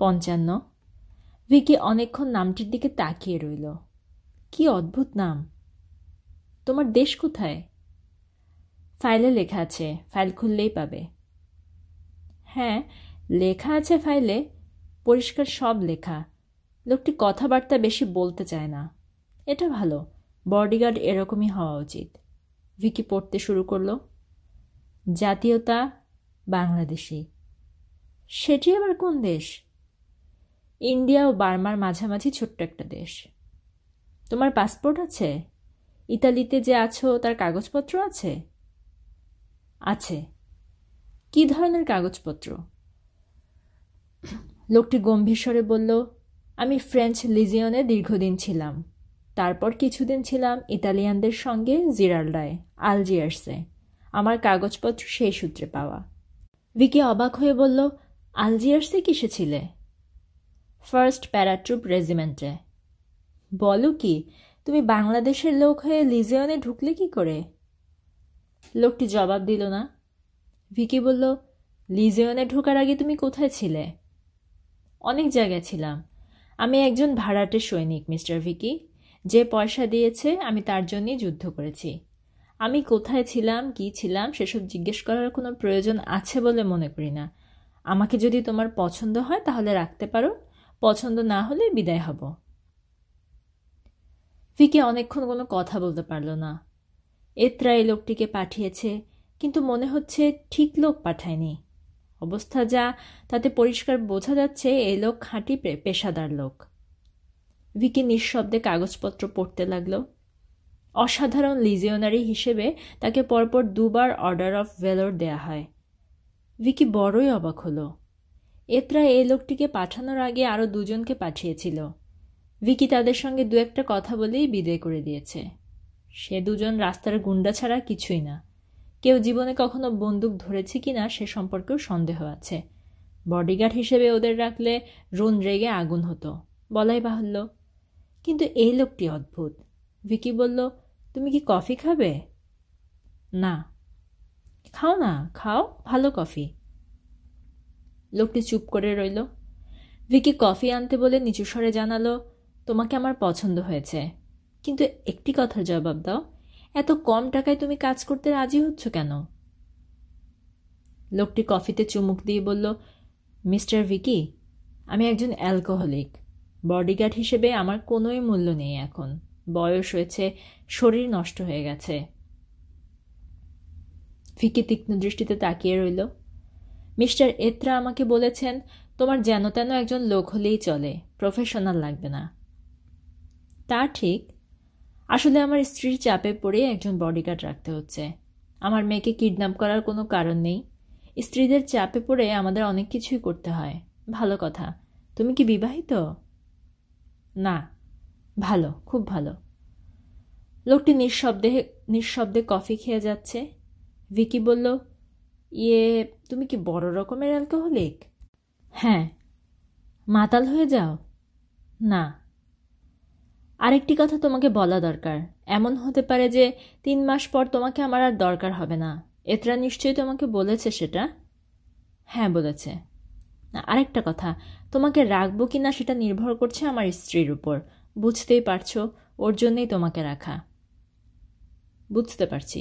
পঞ্চান্ন ভিকি অনেকক্ষণ নামটির দিকে তাকিয়ে রইল কি অদ্ভুত নাম তোমার দেশ কোথায় ফাইলে লেখা আছে ফাইল খুললেই পাবে হ্যাঁ লেখা আছে ফাইলে পরিষ্কার সব লেখা লোকটি কথাবার্তা বেশি বলতে চায় না এটা ভালো বডিগার্ড এরকমই হওয়া উচিত ভিকি পড়তে শুরু করলো জাতীয়তা বাংলাদেশি সেটি আবার কোন দেশ ইন্ডিয়া ও বার্মার মাঝামাঝি ছোট্ট একটা দেশ তোমার পাসপোর্ট আছে ইতালিতে যে আছো তার কাগজপত্র আছে আছে কি ধরনের কাগজপত্র লোকটি গম্ভীর স্বরে বলল আমি ফ্রেঞ্চ লিজিয়নে দীর্ঘদিন ছিলাম তারপর কিছুদিন ছিলাম ইতালিয়ানদের সঙ্গে জিরাল্ডায় আলজিয়ার্সে আমার কাগজপত্র সেই সূত্রে পাওয়া ভিকি অবাক হয়ে বলল আলজিয়ার্সে কিসে ছিলে ফার্স্ট প্যারাট্রুপ রেজিমেন্টে বলো কি তুমি বাংলাদেশের লোক হয়ে লিজিয়নে ঢুকলে কি করে লোকটি জবাব দিল না ভিকি বলল লিজিয়নে ঢোকার আগে তুমি কোথায় ছিলে অনেক জায়গায় ছিলাম আমি একজন ভাড়াটে সৈনিক মিস্টার ভিকি যে পয়সা দিয়েছে আমি তার জন্যই যুদ্ধ করেছি আমি কোথায় ছিলাম কি ছিলাম সেসব জিজ্ঞেস করার কোনো প্রয়োজন আছে বলে মনে করি না আমাকে যদি তোমার পছন্দ হয় তাহলে রাখতে পারো পছন্দ না হলে বিদায় হব ফিকে অনেকক্ষণ কোনো কথা বলতে পারল না এত্রা এই লোকটিকে পাঠিয়েছে কিন্তু মনে হচ্ছে ঠিক লোক পাঠায়নি অবস্থা যা তাতে পরিষ্কার বোঝা যাচ্ছে এই লোক খাঁটি পেশাদার লোক ভিকি নিঃশব্দে কাগজপত্র পড়তে লাগলো অসাধারণ লিজিওনারি হিসেবে তাকে পরপর দুবার অর্ডার অফ ভেলোর দেয়া হয় ভিকি বড়ই অবাক হলো এত্রা এই লোকটিকে পাঠানোর আগে আরও দুজনকে পাঠিয়েছিল ভিকি তাদের সঙ্গে দু একটা কথা বলেই বিদায় করে দিয়েছে সে দুজন রাস্তার গুন্ডা ছাড়া কিছুই না কেউ জীবনে কখনো বন্দুক ধরেছে কি না সে সম্পর্কেও সন্দেহ আছে বডিগার্ড হিসেবে ওদের রাখলে রুন রেগে আগুন হতো বলাই বাহুল্য কিন্তু এই লোকটি অদ্ভুত ভিকি বলল তুমি কি কফি খাবে না খাও না খাও ভালো কফি লোকটি চুপ করে রইল ভিকি কফি আনতে বলে নিচু স্বরে জানালো তোমাকে আমার পছন্দ হয়েছে কিন্তু একটি কথার জবাব দাও এত কম টাকায় তুমি কাজ করতে রাজি হচ্ছ কেন লোকটি কফিতে চুমুক দিয়ে বলল মিস্টার ভিকি আমি একজন অ্যালকোহলিক বডিগার্ড হিসেবে আমার কোনোই মূল্য নেই এখন বয়স হয়েছে শরীর নষ্ট হয়ে গেছে ফিকি তীক্ষ্ণ দৃষ্টিতে তাকিয়ে রইল মিস্টার এত্রা আমাকে বলেছেন তোমার যেন তেন একজন লোক হলেই চলে প্রফেশনাল লাগবে না তা ঠিক আসলে আমার স্ত্রীর চাপে পড়ে একজন বডিগার্ড রাখতে হচ্ছে আমার মেয়েকে কিডন্যাপ করার কোনো কারণ নেই স্ত্রীদের চাপে পড়ে আমাদের অনেক কিছুই করতে হয় ভালো কথা তুমি কি বিবাহিত না ভালো খুব ভালো লোকটি নিঃশব্দে নিঃশব্দে কফি খেয়ে যাচ্ছে ভিকি বলল ইয়ে তুমি কি বড় রকমের অ্যালকোহলিক হ্যাঁ মাতাল হয়ে যাও না আরেকটি কথা তোমাকে বলা দরকার এমন হতে পারে যে তিন মাস পর তোমাকে আমার আর দরকার হবে না এতরা নিশ্চয়ই তোমাকে বলেছে সেটা হ্যাঁ বলেছে না আরেকটা কথা তোমাকে রাখবো কি না সেটা নির্ভর করছে আমার স্ত্রীর উপর বুঝতেই পারছো ওর জন্যেই তোমাকে রাখা বুঝতে পারছি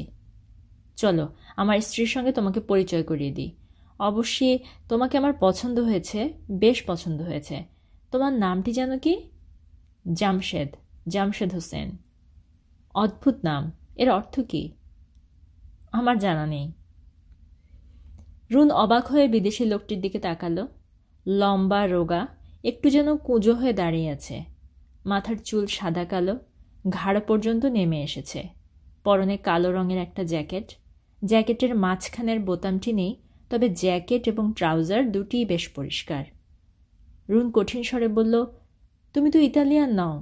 চলো আমার স্ত্রীর সঙ্গে তোমাকে পরিচয় করিয়ে দিই অবশ্যই তোমাকে আমার পছন্দ হয়েছে বেশ পছন্দ হয়েছে তোমার নামটি যেন কি জামশেদ জামশেদ হোসেন অদ্ভুত নাম এর অর্থ কি আমার জানা নেই রুন অবাক হয়ে বিদেশি লোকটির দিকে তাকালো লম্বা রোগা একটু যেন কুঁজো হয়ে দাঁড়িয়ে আছে মাথার চুল সাদা কালো ঘাড় পর্যন্ত নেমে এসেছে পরনে কালো রঙের একটা জ্যাকেট জ্যাকেটের মাঝখানের বোতামটি নেই তবে জ্যাকেট এবং ট্রাউজার দুটিই বেশ পরিষ্কার রুন কঠিন স্বরে বলল তুমি তো ইতালিয়ান নও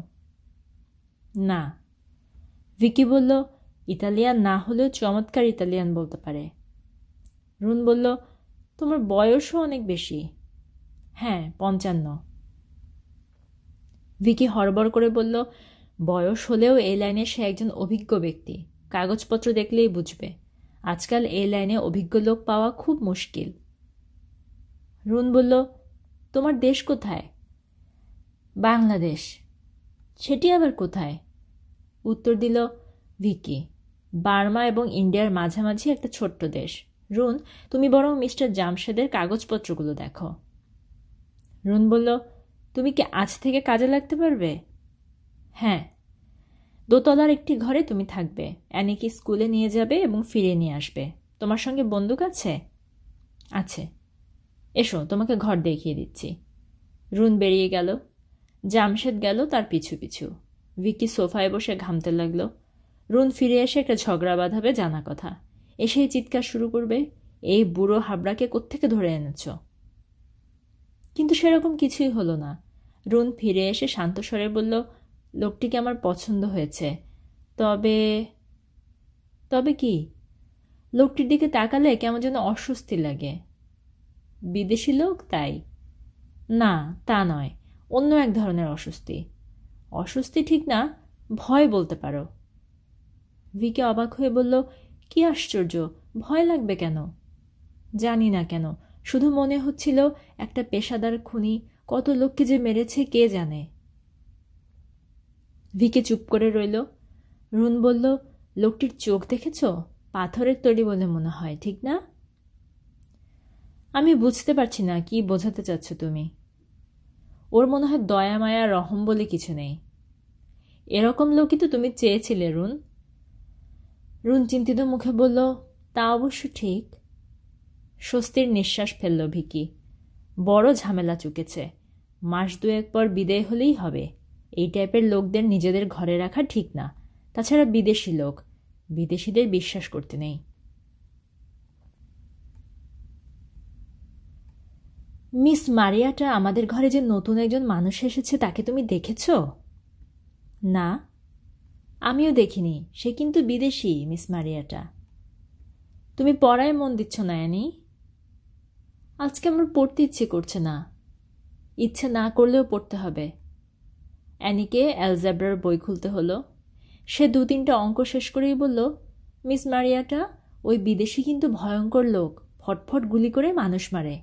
না ভিকি বলল ইতালিয়ান না হলেও চমৎকার ইতালিয়ান বলতে পারে রুন বলল তোমার বয়সও অনেক বেশি হ্যাঁ পঞ্চান্ন ভিকি হড়বড় করে বলল বয়স হলেও এই লাইনে সে একজন অভিজ্ঞ ব্যক্তি কাগজপত্র দেখলেই বুঝবে আজকাল এই লাইনে অভিজ্ঞ লোক পাওয়া খুব মুশকিল রুন বলল তোমার দেশ কোথায় বাংলাদেশ সেটি আবার কোথায় উত্তর দিল ভিকি বার্মা এবং ইন্ডিয়ার মাঝামাঝি একটা ছোট্ট দেশ রুন তুমি বরং মিস্টার জামশেদের কাগজপত্রগুলো দেখো রুন বলল তুমি কি আজ থেকে কাজে লাগতে পারবে হ্যাঁ দোতলার একটি ঘরে তুমি থাকবে অ্যানিকি স্কুলে নিয়ে যাবে এবং ফিরে নিয়ে আসবে তোমার সঙ্গে বন্দুক আছে আছে এসো তোমাকে ঘর দেখিয়ে দিচ্ছি রুন বেরিয়ে গেল জামশেদ গেল তার পিছু পিছু ভিকি সোফায় বসে ঘামতে লাগলো রুন ফিরে এসে একটা ঝগড়া বাঁধাবে জানা কথা এসেই চিৎকার শুরু করবে এই বুড়ো হাবড়াকে কোত্থেকে ধরে এনেছ কিন্তু সেরকম কিছুই হলো না রুন ফিরে এসে শান্ত স্বরে বলল লোকটিকে আমার পছন্দ হয়েছে তবে তবে কি লোকটির দিকে তাকালে কেমন যেন অস্বস্তি লাগে বিদেশি লোক তাই না তা নয় অন্য এক ধরনের অস্বস্তি অস্বস্তি ঠিক না ভয় বলতে পারো ভিকে অবাক হয়ে বলল কি আশ্চর্য ভয় লাগবে কেন জানি না কেন শুধু মনে হচ্ছিল একটা পেশাদার খুনি কত লোককে যে মেরেছে কে জানে ভিকে চুপ করে রইল রুন বলল লোকটির চোখ দেখেছ পাথরের তৈরি বলে মনে হয় ঠিক না আমি বুঝতে পারছি না কি বোঝাতে চাচ্ছ তুমি ওর মনে হয় দয়া মায়া রহম বলে কিছু নেই এরকম লোকই তো তুমি চেয়েছিলে রুন রুন চিন্তিত মুখে বলল তা অবশ্য ঠিক স্বস্তির নিঃশ্বাস ফেলল ভিকি বড় ঝামেলা চুকেছে মাস দু এক পর বিদায় হলেই হবে এই টাইপের লোকদের নিজেদের ঘরে রাখা ঠিক না তাছাড়া বিদেশি লোক বিদেশিদের বিশ্বাস করতে নেই মিস মারিয়াটা আমাদের ঘরে যে নতুন একজন মানুষ এসেছে তাকে তুমি দেখেছ না আমিও দেখিনি সে কিন্তু বিদেশি মিস মারিয়াটা তুমি পড়ায় মন দিচ্ছ না অ্যানি আজকে আমার পড়তে ইচ্ছে করছে না ইচ্ছে না করলেও পড়তে হবে অ্যানিকে অ্যালজাব্রার বই খুলতে হলো সে দু তিনটা অঙ্ক শেষ করেই বলল মিস মারিয়াটা ওই বিদেশি কিন্তু ভয়ঙ্কর লোক ফটফট গুলি করে মানুষ মারে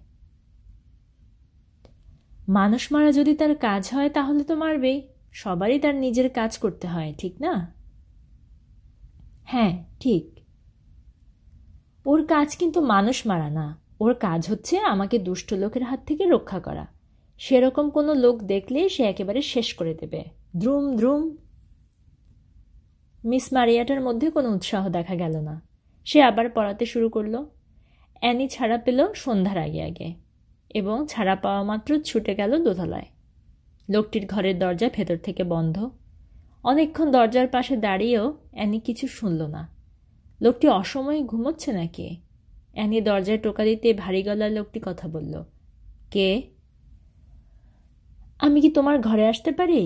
মানুষ মারা যদি তার কাজ হয় তাহলে তো মারবেই সবারই তার নিজের কাজ করতে হয় ঠিক না হ্যাঁ ঠিক ওর কাজ কিন্তু মানুষ মারা না ওর কাজ হচ্ছে আমাকে দুষ্ট লোকের হাত থেকে রক্ষা করা সেরকম কোনো লোক দেখলে সে একেবারে শেষ করে দেবে দ্রুম দ্রুম মিস মারিয়াটার মধ্যে কোনো উৎসাহ দেখা গেল না সে আবার পড়াতে শুরু করলো অ্যানি ছাড়া পেল সন্ধ্যার আগে আগে এবং ছাড়া পাওয়া মাত্র ছুটে গেল দোতলায় লোকটির ঘরের দরজা ভেতর থেকে বন্ধ অনেকক্ষণ দরজার পাশে দাঁড়িয়েও অ্যানি কিছু শুনল না লোকটি অসময়ে ঘুমোচ্ছে নাকি অ্যানি দরজায় টোকা দিতে ভারী গলার লোকটি কথা বলল কে আমি কি তোমার ঘরে আসতে পারি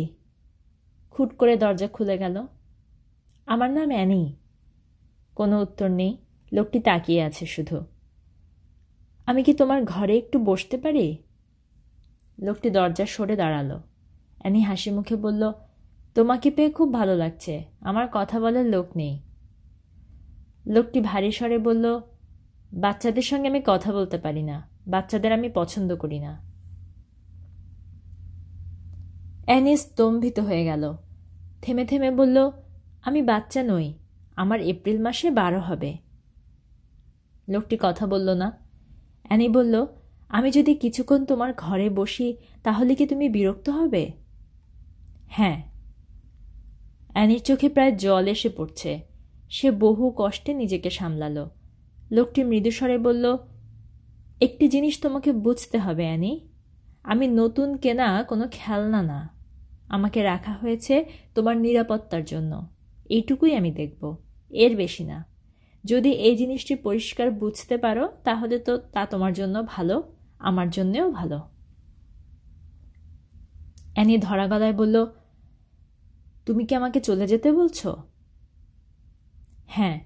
খুট করে দরজা খুলে গেল আমার নাম অ্যানি কোনো উত্তর নেই লোকটি তাকিয়ে আছে শুধু আমি কি তোমার ঘরে একটু বসতে পারি লোকটি দরজা সরে দাঁড়ালো অ্যানি হাসি মুখে বলল তোমাকে পেয়ে খুব ভালো লাগছে আমার কথা বলার লোক নেই লোকটি ভারী স্বরে বলল বাচ্চাদের সঙ্গে আমি কথা বলতে পারি না বাচ্চাদের আমি পছন্দ করি না অ্যানি স্তম্ভিত হয়ে গেল থেমে থেমে বলল আমি বাচ্চা নই আমার এপ্রিল মাসে বারো হবে লোকটি কথা বলল না অ্যানি বলল আমি যদি কিছুক্ষণ তোমার ঘরে বসি তাহলে কি তুমি বিরক্ত হবে হ্যাঁ অ্যানির চোখে প্রায় জল এসে পড়ছে সে বহু কষ্টে নিজেকে সামলালো লোকটি মৃদুস্বরে বলল একটি জিনিস তোমাকে বুঝতে হবে অ্যানি আমি নতুন কেনা কোনো খেলনা না আমাকে রাখা হয়েছে তোমার নিরাপত্তার জন্য এইটুকুই আমি দেখব এর বেশি না যদি এই জিনিসটি পরিষ্কার বুঝতে পারো তাহলে তো তা তোমার জন্য ভালো আমার জন্যেও ভালো অ্যানি ধরা গলায় বলল তুমি কি আমাকে চলে যেতে বলছো হ্যাঁ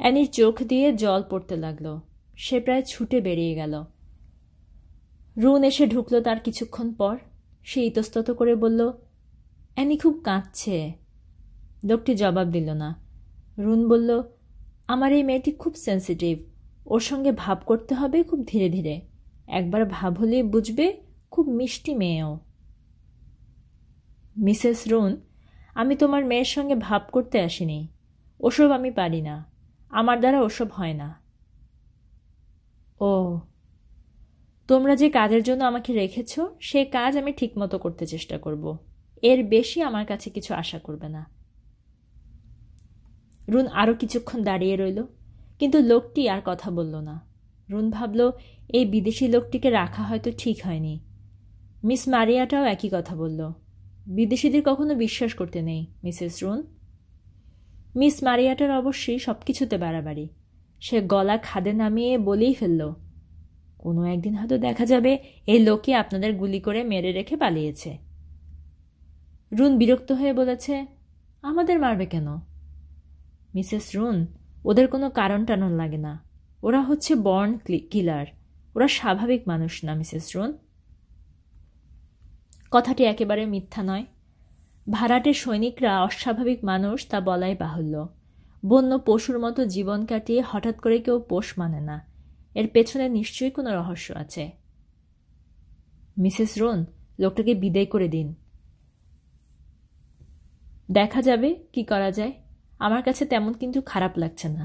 অ্যানির চোখ দিয়ে জল পড়তে লাগলো সে প্রায় ছুটে বেরিয়ে গেল রুন এসে ঢুকলো তার কিছুক্ষণ পর সে ইতস্তত করে বলল অ্যানি খুব কাঁদছে লোকটি জবাব দিল না রুন বলল আমার এই মেয়েটি খুব সেন্সিটিভ ওর সঙ্গে ভাব করতে হবে খুব ধীরে ধীরে একবার ভাব হলে বুঝবে খুব মিষ্টি মেয়েও মিসেস রুন আমি তোমার মেয়ের সঙ্গে ভাব করতে আসিনি ওসব আমি পারি না আমার দ্বারা ওসব হয় না ও তোমরা যে কাজের জন্য আমাকে রেখেছ সে কাজ আমি ঠিকমতো করতে চেষ্টা করব এর বেশি আমার কাছে কিছু আশা করবে না রুন আরও কিছুক্ষণ দাঁড়িয়ে রইল কিন্তু লোকটি আর কথা বলল না রুন ভাবল এই বিদেশি লোকটিকে রাখা হয়তো ঠিক হয়নি মিস মারিয়াটাও একই কথা বলল বিদেশিদের কখনো বিশ্বাস করতে নেই মিসেস রুন মিস মারিয়াটার অবশ্যই সব কিছুতে বাড়াবাড়ি সে গলা খাদে নামিয়ে বলেই ফেলল কোনো একদিন হয়তো দেখা যাবে এই লোকে আপনাদের গুলি করে মেরে রেখে পালিয়েছে রুন বিরক্ত হয়ে বলেছে আমাদের মারবে কেন মিসেস রুন ওদের কোনো কারণ টানন লাগে না ওরা হচ্ছে বর্ন কিলার ওরা স্বাভাবিক মানুষ না মিসেস রুন কথাটি একেবারে মিথ্যা নয় ভাড়াটে সৈনিকরা অস্বাভাবিক মানুষ তা বলাই বাহুল্য বন্য পশুর মতো জীবন কাটিয়ে হঠাৎ করে কেউ পোষ মানে না এর পেছনে নিশ্চয়ই কোনো রহস্য আছে মিসেস রোন লোকটাকে বিদায় করে দিন দেখা যাবে কি করা যায় আমার কাছে তেমন কিন্তু খারাপ লাগছে না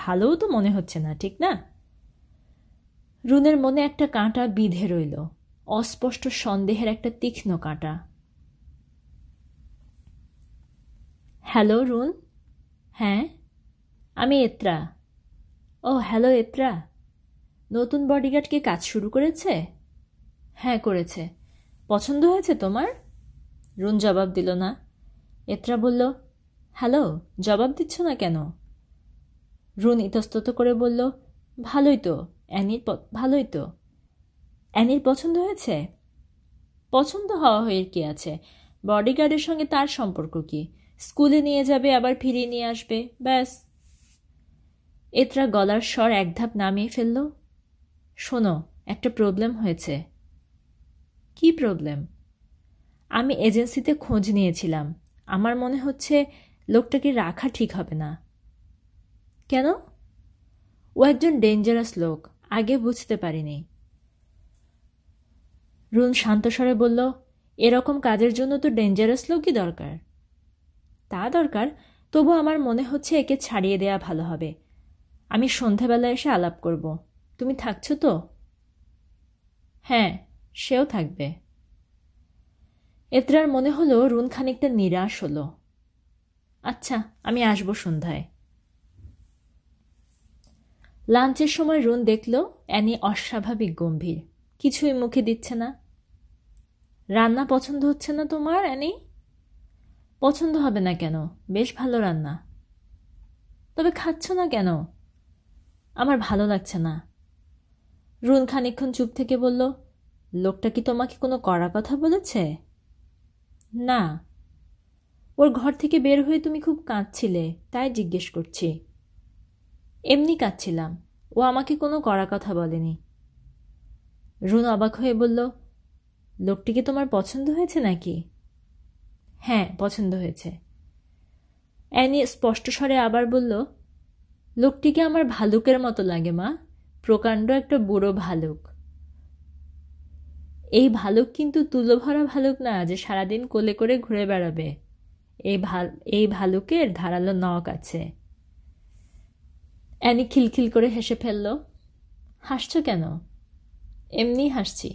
ভালোও তো মনে হচ্ছে না ঠিক না রুনের মনে একটা কাঁটা বিঁধে রইল অস্পষ্ট সন্দেহের একটা তীক্ষ্ণ কাঁটা হ্যালো রুন হ্যাঁ আমি এত্রা ও হ্যালো এত্রা নতুন বডিগার্ড কি কাজ শুরু করেছে হ্যাঁ করেছে পছন্দ হয়েছে তোমার রুন জবাব দিল না এত্রা বলল হ্যালো জবাব দিচ্ছ না কেন রুন ইতস্তত করে বলল ভালোই তো অ্যানির ভালোই তো অ্যানির পছন্দ হয়েছে পছন্দ হওয়া হয়ে কি আছে বডিগার্ডের সঙ্গে তার সম্পর্ক কি স্কুলে নিয়ে যাবে আবার ফিরিয়ে নিয়ে আসবে ব্যাস এতরা গলার স্বর এক ধাপ নামিয়ে ফেলল শোনো একটা প্রবলেম হয়েছে কি প্রবলেম আমি এজেন্সিতে খোঁজ নিয়েছিলাম আমার মনে হচ্ছে লোকটাকে রাখা ঠিক হবে না কেন ও একজন ডেঞ্জারাস লোক আগে বুঝতে পারিনি রুন শান্তস্বরে বলল এরকম কাজের জন্য তো ডেঞ্জারাস লোকই দরকার তা দরকার তবু আমার মনে হচ্ছে একে ছাড়িয়ে দেয়া ভালো হবে আমি সন্ধ্যাবেলা এসে আলাপ করব তুমি থাকছো তো হ্যাঁ সেও থাকবে এত্রার মনে হলো রুন খানিকটা নিরাশ হলো আচ্ছা আমি আসব সন্ধ্যায় লাঞ্চের সময় রুন দেখল অ্যানি অস্বাভাবিক গম্ভীর কিছুই মুখে দিচ্ছে না রান্না পছন্দ হচ্ছে না তোমার অ্যানি পছন্দ হবে না কেন বেশ ভালো রান্না তবে খাচ্ছ না কেন আমার ভালো লাগছে না রুন খানিক্ষণ চুপ থেকে বলল লোকটা কি তোমাকে কোনো কড়া কথা বলেছে না ওর ঘর থেকে বের হয়ে তুমি খুব কাঁদছিলে তাই জিজ্ঞেস করছি এমনি কাঁদছিলাম ও আমাকে কোনো কড়া কথা বলেনি রুন অবাক হয়ে বলল লোকটিকে তোমার পছন্দ হয়েছে নাকি হ্যাঁ পছন্দ হয়েছে অ্যানি স্পষ্ট স্বরে আবার বলল লোকটিকে আমার ভালুকের মতো লাগে মা প্রকাণ্ড একটা বুড়ো ভালুক এই ভালুক কিন্তু তুলোভরা ভালুক না যে সারাদিন কোলে করে ঘুরে বেড়াবে এই ভাল এই ভালুকের ধারালো নখ আছে অ্যানি খিলখিল করে হেসে ফেলল হাসছ কেন এমনি হাসছি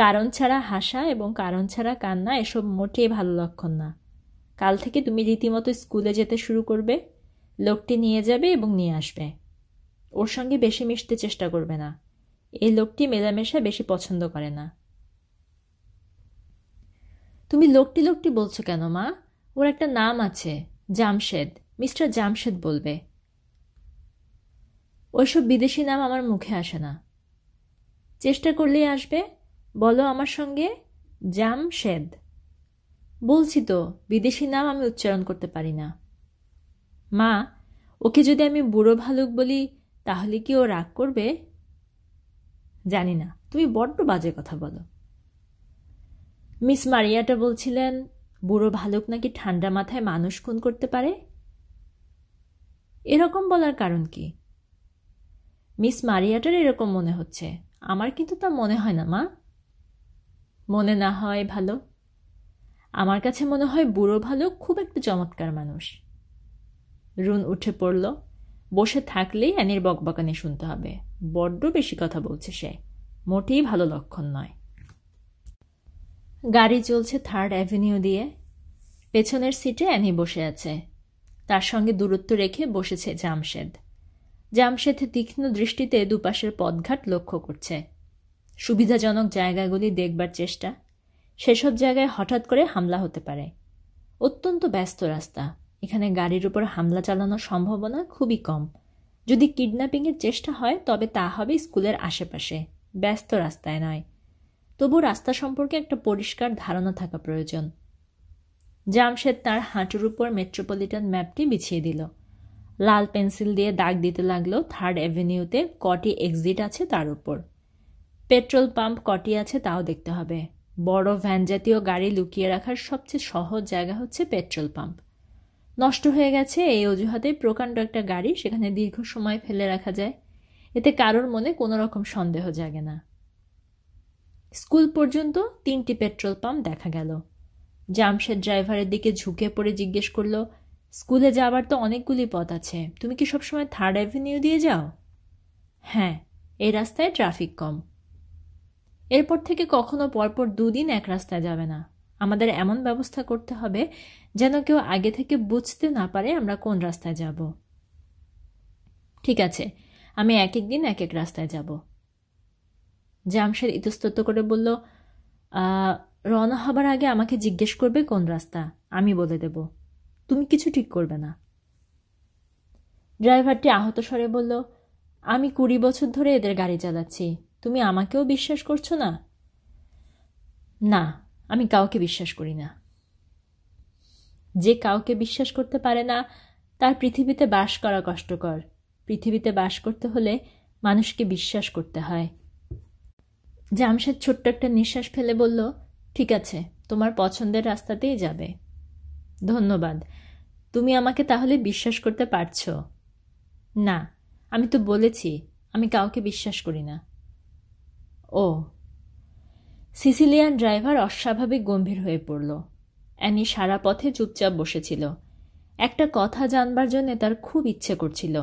কারণ ছাড়া হাসা এবং কারণ ছাড়া কান্না এসব মোটেই ভালো লক্ষণ না কাল থেকে তুমি রীতিমতো স্কুলে যেতে শুরু করবে লোকটি নিয়ে যাবে এবং নিয়ে আসবে ওর সঙ্গে বেশি মিশতে চেষ্টা করবে না এই লোকটি মেলামেশা বেশি পছন্দ করে না তুমি লোকটি লোকটি বলছো কেন মা ওর একটা নাম আছে জামশেদ মিস্টার জামশেদ বলবে ওইসব বিদেশি নাম আমার মুখে আসে না চেষ্টা করলেই আসবে বলো আমার সঙ্গে জামশেদ বলছি তো বিদেশি নাম আমি উচ্চারণ করতে পারি না মা ওকে যদি আমি বুড়ো ভালুক বলি তাহলে কি ও রাগ করবে জানি না তুমি বড্ড বাজে কথা বলো মিস মারিয়াটা বলছিলেন বুড়ো ভালুক নাকি ঠান্ডা মাথায় মানুষ খুন করতে পারে এরকম বলার কারণ কি মিস মারিয়াটার এরকম মনে হচ্ছে আমার কিন্তু তা মনে হয় না মা মনে না হয় ভালো আমার কাছে মনে হয় বুড়ো ভালুক খুব একটা চমৎকার মানুষ রুন উঠে পড়ল বসে থাকলেই অ্যানির বকবকানি শুনতে হবে বড্ড বেশি কথা বলছে সে মোটেই ভালো লক্ষণ নয় গাড়ি চলছে থার্ড অ্যাভিনিউ দিয়ে পেছনের সিটে অ্যানি বসে আছে তার সঙ্গে দূরত্ব রেখে বসেছে জামশেদ জামশেদ তীক্ষ্ণ দৃষ্টিতে দুপাশের পদঘাট লক্ষ্য করছে সুবিধাজনক জায়গাগুলি দেখবার চেষ্টা সেসব জায়গায় হঠাৎ করে হামলা হতে পারে অত্যন্ত ব্যস্ত রাস্তা এখানে গাড়ির উপর হামলা চালানোর সম্ভাবনা খুবই কম যদি কিডন্যাপিংয়ের চেষ্টা হয় তবে তা হবে স্কুলের আশেপাশে ব্যস্ত রাস্তায় নয় তবু রাস্তা সম্পর্কে একটা পরিষ্কার ধারণা থাকা প্রয়োজন জামশেদ তার হাঁটুর উপর মেট্রোপলিটন ম্যাপটি বিছিয়ে দিল লাল পেন্সিল দিয়ে দাগ দিতে লাগলো থার্ড অ্যাভিনিউতে কটি এক্সিট আছে তার উপর পেট্রোল পাম্প কটি আছে তাও দেখতে হবে বড় ভ্যান জাতীয় গাড়ি লুকিয়ে রাখার সবচেয়ে সহজ জায়গা হচ্ছে পেট্রোল পাম্প নষ্ট হয়ে গেছে এই অজুহাতে প্রকাণ্ড একটা গাড়ি সেখানে দীর্ঘ সময় ফেলে রাখা যায় এতে কারোর মনে কোনো রকম সন্দেহ জাগে না স্কুল পর্যন্ত তিনটি পেট্রোল পাম্প দেখা গেল জামশেদ ড্রাইভারের দিকে ঝুঁকে পড়ে জিজ্ঞেস করলো স্কুলে যাবার তো অনেকগুলি পথ আছে তুমি কি সবসময় থার্ড অ্যাভিনিউ দিয়ে যাও হ্যাঁ এই রাস্তায় ট্রাফিক কম এরপর থেকে কখনো পরপর দুদিন এক রাস্তায় যাবে না আমাদের এমন ব্যবস্থা করতে হবে যেন কেউ আগে থেকে বুঝতে না পারে আমরা কোন রাস্তায় যাব ঠিক আছে আমি এক এক দিন এক এক রাস্তায় যাব জামশেদ ইতস্তত করে বলল রওনা হবার আগে আমাকে জিজ্ঞেস করবে কোন রাস্তা আমি বলে দেব তুমি কিছু ঠিক করবে না ড্রাইভারটি আহত স্বরে বলল আমি কুড়ি বছর ধরে এদের গাড়ি চালাচ্ছি তুমি আমাকেও বিশ্বাস করছো না না আমি কাউকে বিশ্বাস করি না যে কাউকে বিশ্বাস করতে পারে না তার পৃথিবীতে বাস করা কষ্টকর পৃথিবীতে বাস করতে হলে মানুষকে বিশ্বাস করতে হয় জামশেদ ছোট্ট একটা নিঃশ্বাস ফেলে বলল ঠিক আছে তোমার পছন্দের রাস্তাতেই যাবে ধন্যবাদ তুমি আমাকে তাহলে বিশ্বাস করতে পারছ না আমি তো বলেছি আমি কাউকে বিশ্বাস করি না ও সিসিলিয়ান ড্রাইভার অস্বাভাবিক গম্ভীর হয়ে পড়ল অ্যানি সারা পথে চুপচাপ বসেছিল একটা কথা জানবার জন্য তার খুব ইচ্ছে করছিল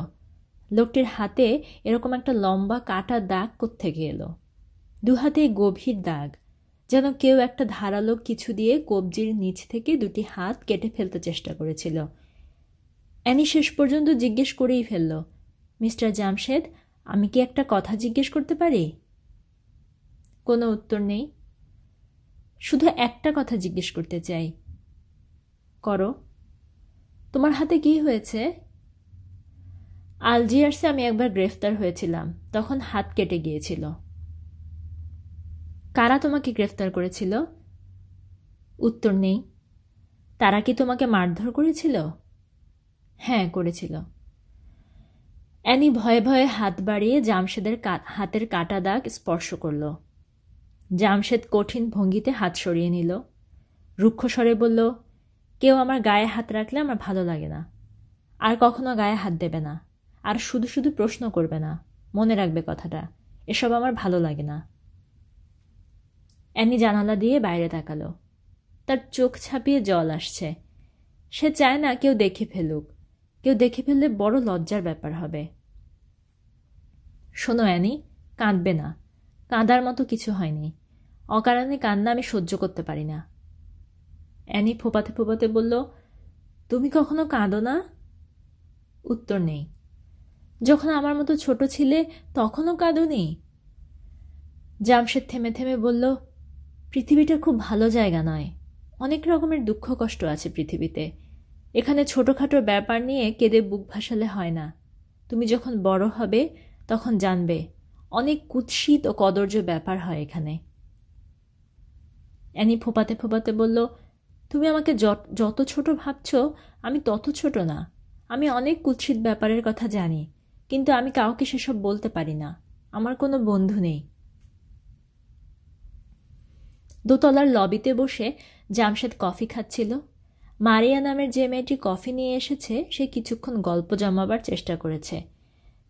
লোকটির হাতে এরকম একটা লম্বা কাটা দাগ কোত্থেকে এলো দুহাতে গভীর দাগ যেন কেউ একটা ধারালো কিছু দিয়ে কবজির নিচ থেকে দুটি হাত কেটে ফেলতে চেষ্টা করেছিল অ্যানি শেষ পর্যন্ত জিজ্ঞেস করেই ফেলল মিস্টার জামশেদ আমি কি একটা কথা জিজ্ঞেস করতে পারি কোনো উত্তর নেই শুধু একটা কথা জিজ্ঞেস করতে চাই করো তোমার হাতে কি হয়েছে আলজিয়ার্সে আমি একবার গ্রেফতার হয়েছিলাম তখন হাত কেটে গিয়েছিল কারা তোমাকে গ্রেফতার করেছিল উত্তর নেই তারা কি তোমাকে মারধর করেছিল হ্যাঁ করেছিল অ্যানি ভয়ে ভয়ে হাত বাড়িয়ে জামশেদের হাতের কাটা দাগ স্পর্শ করল জামশেদ কঠিন ভঙ্গিতে হাত সরিয়ে নিল রুক্ষ স্বরে বলল কেউ আমার গায়ে হাত রাখলে আমার ভালো লাগে না আর কখনো গায়ে হাত দেবে না আর শুধু শুধু প্রশ্ন করবে না মনে রাখবে কথাটা এসব আমার ভালো লাগে না অ্যানি জানালা দিয়ে বাইরে তাকালো তার চোখ ছাপিয়ে জল আসছে সে চায় না কেউ দেখে ফেলুক কেউ দেখে ফেললে বড় লজ্জার ব্যাপার হবে শোনো অ্যানি কাঁদবে না কাঁদার মতো কিছু হয়নি অকারণে কান্না আমি সহ্য করতে পারি না অ্যানি ফোপাতে ফোপাতে বলল তুমি কখনো কাঁদো না উত্তর নেই যখন আমার মতো ছোট ছিলে তখনও কাঁদুনি জামশেদ থেমে থেমে বলল পৃথিবীটা খুব ভালো জায়গা নয় অনেক রকমের দুঃখ কষ্ট আছে পৃথিবীতে এখানে ছোটোখাটো ব্যাপার নিয়ে কেঁদে বুক ভাসালে হয় না তুমি যখন বড় হবে তখন জানবে অনেক কুৎসিত ও কদর্য ব্যাপার হয় এখানে অ্যানি ফোপাতে ফোপাতে বলল তুমি আমাকে যত ছোট ভাবছ আমি তত ছোট না আমি অনেক কুৎসিত ব্যাপারের কথা জানি কিন্তু আমি কাউকে সেসব বলতে পারি না আমার কোনো বন্ধু নেই দোতলার লবিতে বসে জামশেদ কফি খাচ্ছিল মারিয়া নামের যে মেয়েটি কফি নিয়ে এসেছে সে কিছুক্ষণ গল্প জমাবার চেষ্টা করেছে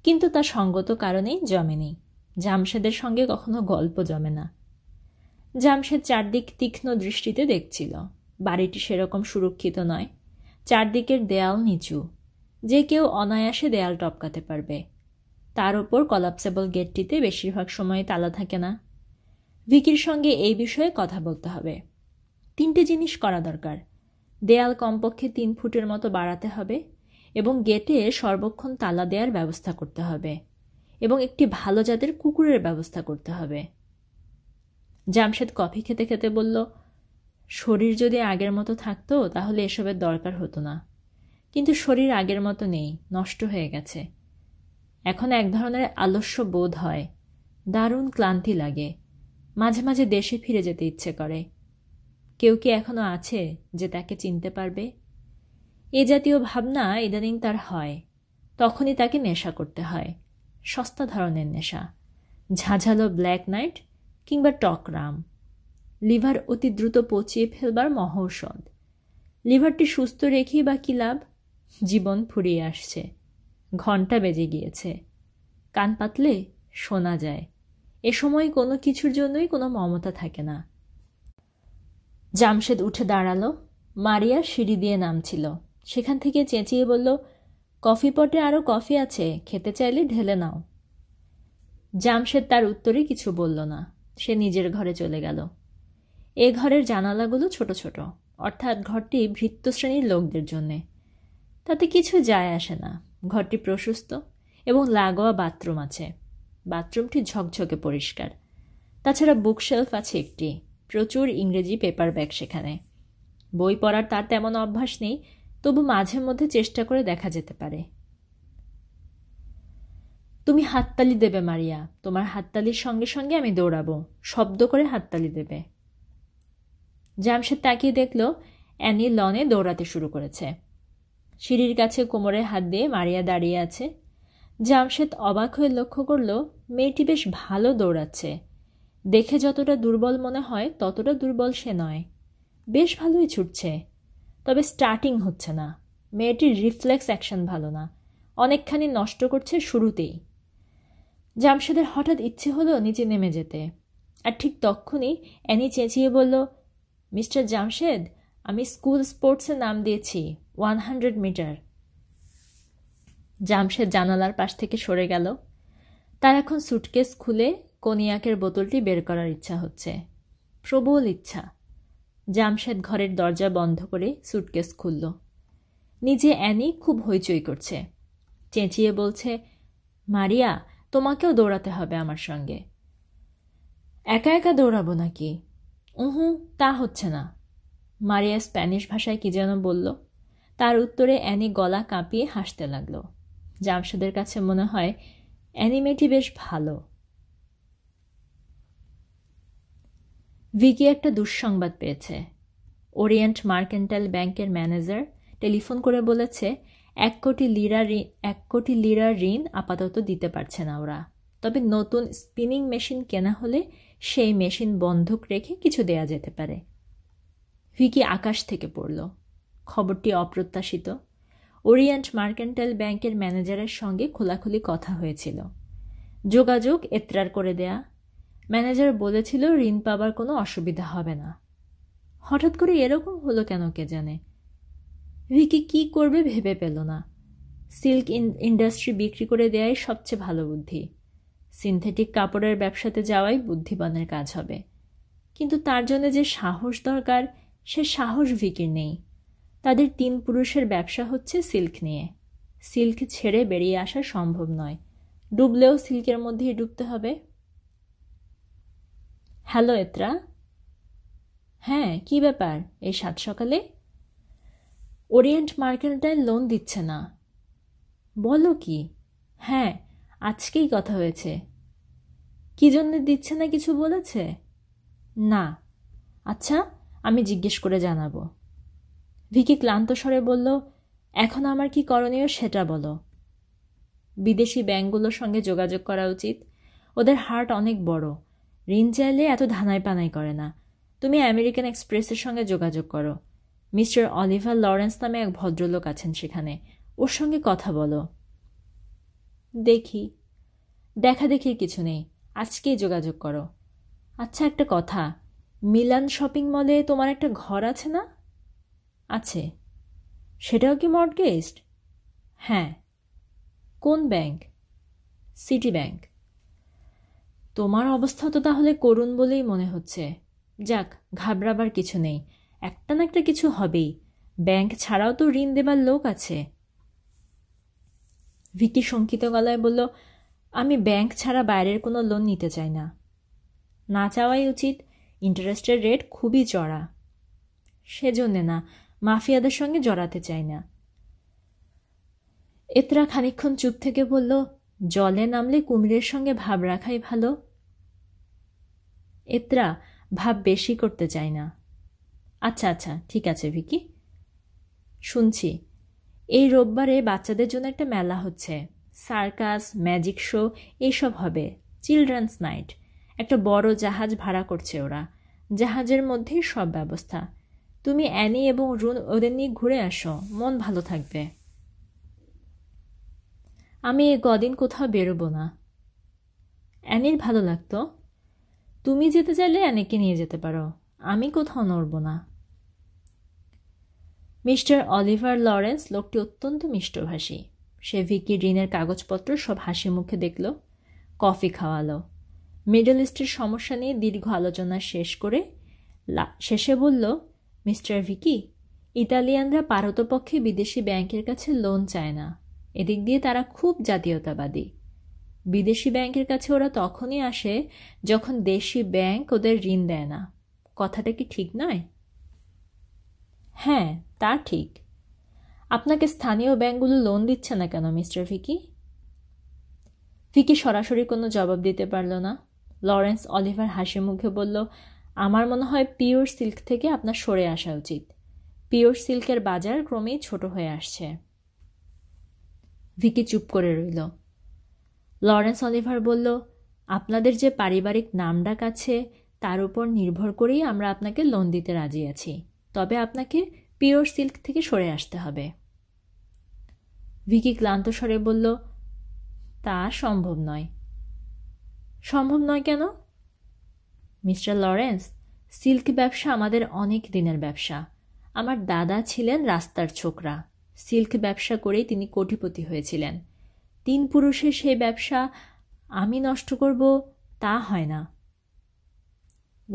কিন্তু তার সঙ্গত কারণেই জমেনি জামশেদের সঙ্গে কখনো গল্প জমে না জামশেদ চারদিক তীক্ষ্ণ দৃষ্টিতে দেখছিল বাড়িটি সেরকম সুরক্ষিত নয় চারদিকের দেয়াল নিচু যে কেউ অনায়াসে দেয়াল টপকাতে পারবে তার ওপর কলাপসেবল গেটটিতে বেশিরভাগ সময় তালা থাকে না ভিকির সঙ্গে এই বিষয়ে কথা বলতে হবে তিনটে জিনিস করা দরকার দেয়াল কমপক্ষে তিন ফুটের মতো বাড়াতে হবে এবং গেটে সর্বক্ষণ তালা দেওয়ার ব্যবস্থা করতে হবে এবং একটি ভালো জাতের কুকুরের ব্যবস্থা করতে হবে জামশেদ কফি খেতে খেতে বলল শরীর যদি আগের মতো থাকতো তাহলে এসবের দরকার হতো না কিন্তু শরীর আগের মতো নেই নষ্ট হয়ে গেছে এখন এক ধরনের আলস্য বোধ হয় দারুণ ক্লান্তি লাগে মাঝে মাঝে দেশে ফিরে যেতে ইচ্ছে করে কেউ কি এখনো আছে যে তাকে চিনতে পারবে এ জাতীয় ভাবনা ইদানিং তার হয় তখনই তাকে নেশা করতে হয় সস্তা ধরনের নেশা ঝাঝালো ব্ল্যাক নাইট কিংবা টকরাম লিভার অতি দ্রুত পচিয়ে ফেলবার মহৌষধ লিভারটি সুস্থ রেখেই বা কী লাভ জীবন ফুরিয়ে আসছে ঘন্টা বেজে গিয়েছে কান পাতলে শোনা যায় এ সময় কোনো কিছুর জন্যই কোনো মমতা থাকে না জামশেদ উঠে দাঁড়ালো মারিয়া সিঁড়ি দিয়ে নামছিল সেখান থেকে চেঁচিয়ে বলল কফি পটে আরও কফি আছে খেতে চাইলে ঢেলে নাও জামশেদ তার উত্তরে কিছু বলল না সে নিজের ঘরে চলে গেল এ ঘরের জানালাগুলো ছোট ছোট অর্থাৎ ঘরটি ভৃত্য শ্রেণীর লোকদের জন্যে তাতে কিছু যায় আসে না ঘরটি প্রশস্ত এবং লাগোয়া বাথরুম আছে বাথরুমটি ঝকঝকে পরিষ্কার তাছাড়া বুকশেলফ আছে একটি প্রচুর ইংরেজি পেপার ব্যাগ সেখানে বই পড়ার তার তেমন অভ্যাস নেই তবু মাঝে মধ্যে চেষ্টা করে দেখা যেতে পারে তুমি হাততালি দেবে মারিয়া তোমার হাততালির সঙ্গে সঙ্গে আমি দৌড়াবো শব্দ করে হাততালি দেবে জামশেদ তাকিয়ে দেখল অ্যানি লনে দৌড়াতে শুরু করেছে সিঁড়ির কাছে কোমরে হাত দিয়ে মারিয়া দাঁড়িয়ে আছে জামশেদ অবাক হয়ে লক্ষ্য করল মেয়েটি বেশ ভালো দৌড়াচ্ছে দেখে যতটা দুর্বল মনে হয় ততটা দুর্বল সে নয় বেশ ভালোই ছুটছে তবে স্টার্টিং হচ্ছে না মেয়েটির রিফ্লেক্স অ্যাকশন ভালো না অনেকখানি নষ্ট করছে শুরুতেই জামশেদের হঠাৎ ইচ্ছে হলো নিচে নেমে যেতে আর ঠিক তক্ষুনি অ্যানি চেঁচিয়ে বলল মিস্টার জামশেদ আমি স্কুল স্পোর্টসে নাম দিয়েছি ওয়ান হান্ড্রেড মিটার জামশেদ জানালার পাশ থেকে সরে গেল তার এখন সুটকেস খুলে কনিয়াকের বোতলটি বের করার ইচ্ছা হচ্ছে প্রবল ইচ্ছা জামশেদ ঘরের দরজা বন্ধ করে সুটকেস খুলল নিজে অ্যানি খুব হইচই করছে চেঁচিয়ে বলছে মারিয়া তোমাকেও দৌড়াতে হবে আমার সঙ্গে একা একা দৌড়াবো নাকি উহু তা হচ্ছে না মারিয়া স্প্যানিশ ভাষায় কি যেন বলল তার উত্তরে অ্যানি গলা কাঁপিয়ে হাসতে লাগলো জামশেদের কাছে মনে হয় অ্যানিমেটি বেশ ভালো ভিকি একটা দুঃসংবাদ পেয়েছে ওরিয়েন্ট মার্কেন্টাইল ব্যাংকের ম্যানেজার টেলিফোন করে বলেছে এক কোটি লিরা এক কোটি লিরা ঋণ আপাতত দিতে পারছে না ওরা তবে নতুন স্পিনিং মেশিন কেনা হলে সেই মেশিন বন্ধক রেখে কিছু দেয়া যেতে পারে ভিকি আকাশ থেকে পড়ল খবরটি অপ্রত্যাশিত ওরিয়েন্ট মার্কেন্টাইল ব্যাংকের ম্যানেজারের সঙ্গে খোলাখুলি কথা হয়েছিল যোগাযোগ এত্রার করে দেয়া ম্যানেজার বলেছিল ঋণ পাবার কোনো অসুবিধা হবে না হঠাৎ করে এরকম হলো কেন কে জানে ভিকি কি করবে ভেবে পেল না সিল্ক ইন্ডাস্ট্রি বিক্রি করে দেয়াই সবচেয়ে ভালো বুদ্ধি সিনথেটিক কাপড়ের ব্যবসাতে যাওয়াই বুদ্ধিমানের কাজ হবে কিন্তু তার জন্য যে সাহস দরকার সে সাহস ভিকির নেই তাদের তিন পুরুষের ব্যবসা হচ্ছে সিল্ক নিয়ে সিল্ক ছেড়ে বেরিয়ে আসা সম্ভব নয় ডুবলেও সিল্কের মধ্যেই ডুবতে হবে হ্যালো এত্রা হ্যাঁ কি ব্যাপার এই সাত সকালে ওরিয়েন্ট মার্কেলটায় লোন দিচ্ছে না বলো কি হ্যাঁ আজকেই কথা হয়েছে কি জন্য দিচ্ছে না কিছু বলেছে না আচ্ছা আমি জিজ্ঞেস করে জানাবো ভিকি ক্লান্ত স্বরে বলল এখন আমার কি করণীয় সেটা বলো বিদেশি ব্যাংকগুলোর সঙ্গে যোগাযোগ করা উচিত ওদের হার্ট অনেক বড় ঋণ চাইলে এত ধানায় পানাই করে না তুমি আমেরিকান এক্সপ্রেসের সঙ্গে যোগাযোগ করো মিস্টার অলিভার লরেন্স নামে এক ভদ্রলোক আছেন সেখানে ওর সঙ্গে কথা বলো দেখি দেখা দেখি কিছু নেই আজকেই যোগাযোগ করো আচ্ছা একটা কথা মিলান শপিং মলে তোমার একটা ঘর আছে না আছে সেটাও কি মর্টগেজড হ্যাঁ কোন ব্যাংক সিটি ব্যাংক তোমার অবস্থা তো তাহলে করুণ বলেই মনে হচ্ছে যাক ঘাবড়াবার কিছু নেই একটা না একটা কিছু হবেই ব্যাংক ছাড়াও তো ঋণ দেবার লোক আছে ভিকি শঙ্কিত গলায় বলল আমি ব্যাংক ছাড়া বাইরের কোনো লোন নিতে চাই না না চাওয়াই উচিত ইন্টারেস্টের রেট খুবই চড়া সেজন্যে না মাফিয়াদের সঙ্গে জড়াতে চাই না এতরা খানিক্ষণ চুপ থেকে বলল জলে নামলে কুমিরের সঙ্গে ভাব রাখাই ভালো এতরা ভাব বেশি করতে চাই না আচ্ছা আচ্ছা ঠিক আছে ভিকি শুনছি এই রোববারে বাচ্চাদের জন্য একটা মেলা হচ্ছে সার্কাস ম্যাজিক শো এইসব হবে চিলড্রেন্স নাইট একটা বড় জাহাজ ভাড়া করছে ওরা জাহাজের মধ্যেই সব ব্যবস্থা তুমি অ্যানি এবং রুন ওদের নিয়ে ঘুরে আসো মন ভালো থাকবে আমি কদিন কোথাও বেরোবো না অ্যানির ভালো লাগতো তুমি যেতে চাইলে অ্যানিকে নিয়ে যেতে পারো আমি কোথাও নড়ব না মিস্টার অলিভার লরেন্স লোকটি অত্যন্ত মিষ্টভাষী সে ভিকি ঋণের কাগজপত্র সব হাসি মুখে দেখল কফি খাওয়ালো মিডল ইস্টের সমস্যা নিয়ে দীর্ঘ আলোচনা শেষ করে শেষে বলল মিস্টার ভিকি ইতালিয়ানরা পারতপক্ষে বিদেশি ব্যাংকের কাছে লোন চায় না এদিক দিয়ে তারা খুব জাতীয়তাবাদী বিদেশি ব্যাংকের কাছে ওরা তখনই আসে যখন দেশি ব্যাংক ওদের ঋণ দেয় না কথাটা কি ঠিক নয় হ্যাঁ তা ঠিক আপনাকে স্থানীয় ব্যাংকগুলো লোন দিচ্ছে না কেন মিস্টার ভিকি ভিকি সরাসরি কোনো জবাব দিতে পারল না লরেন্স অলিভার হাসি মুখে বলল আমার মনে হয় পিওর সিল্ক থেকে আপনার সরে আসা উচিত পিওর সিল্কের বাজার ক্রমেই ছোট হয়ে আসছে ভিকি চুপ করে রইল লরেন্স অলিভার বলল আপনাদের যে পারিবারিক নামডাক আছে তার উপর নির্ভর করেই আমরা আপনাকে লোন দিতে রাজি আছি তবে আপনাকে পিওর সিল্ক থেকে সরে আসতে হবে ভিকি ক্লান্ত স্বরে বলল তা সম্ভব নয় সম্ভব নয় কেন মিস্টার লরেন্স সিল্ক ব্যবসা আমাদের অনেক দিনের ব্যবসা আমার দাদা ছিলেন রাস্তার ছোকরা সিল্ক ব্যবসা করেই তিনি কোটিপতি হয়েছিলেন তিন পুরুষের সেই ব্যবসা আমি নষ্ট করব তা হয় না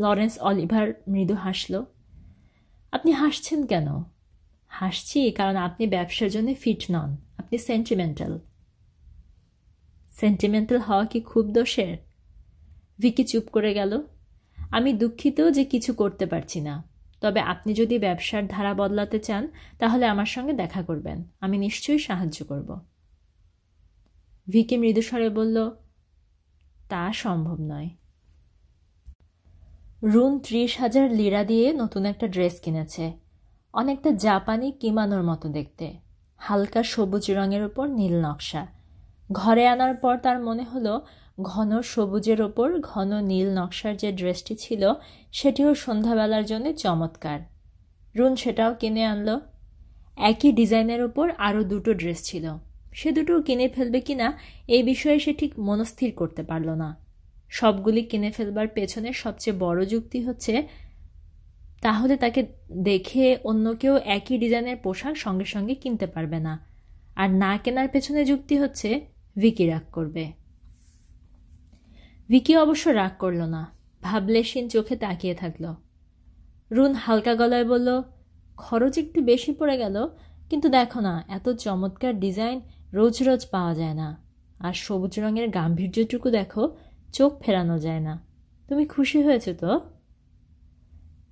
লরেন্স অলিভার মৃদু হাসল আপনি হাসছেন কেন হাসছি কারণ আপনি ব্যবসার জন্য ফিট নন আপনি সেন্টিমেন্টাল সেন্টিমেন্টাল হওয়া কি খুব দোষের ভিকি চুপ করে গেল আমি দুঃখিত যে কিছু করতে পারছি না তবে আপনি যদি ব্যবসার ধারা বদলাতে চান তাহলে আমার সঙ্গে দেখা করবেন আমি নিশ্চয়ই সাহায্য করব ভিকে মৃদুস্বরে বলল তা সম্ভব নয় রুম ত্রিশ হাজার লিরা দিয়ে নতুন একটা ড্রেস কিনেছে অনেকটা জাপানি কিমানোর মতো দেখতে হালকা সবুজ রঙের ওপর নীল নকশা ঘরে আনার পর তার মনে হলো ঘন সবুজের ওপর ঘন নীল নকশার যে ড্রেসটি ছিল সেটিও সন্ধ্যাবেলার জন্য চমৎকার রুন সেটাও কিনে আনলো একই ডিজাইনের ওপর আরও দুটো ড্রেস ছিল সে দুটো কিনে ফেলবে কিনা এই বিষয়ে সে ঠিক মনস্থির করতে পারল না সবগুলি কিনে ফেলবার পেছনে সবচেয়ে বড় যুক্তি হচ্ছে তাহলে তাকে দেখে অন্য কেউ একই ডিজাইনের পোশাক সঙ্গে সঙ্গে কিনতে পারবে না আর না কেনার পেছনে যুক্তি হচ্ছে ভিকি রাগ করবে ভিকি অবশ্য রাগ করল না ভাবলে সিন চোখে তাকিয়ে থাকল রুন হালকা গলায় বলল খরচ একটু বেশি পড়ে গেল কিন্তু দেখো না এত চমৎকার ডিজাইন রোজ রোজ পাওয়া যায় না আর সবুজ রঙের গাম্ভীর্যটুকু দেখো চোখ ফেরানো যায় না তুমি খুশি হয়েছো তো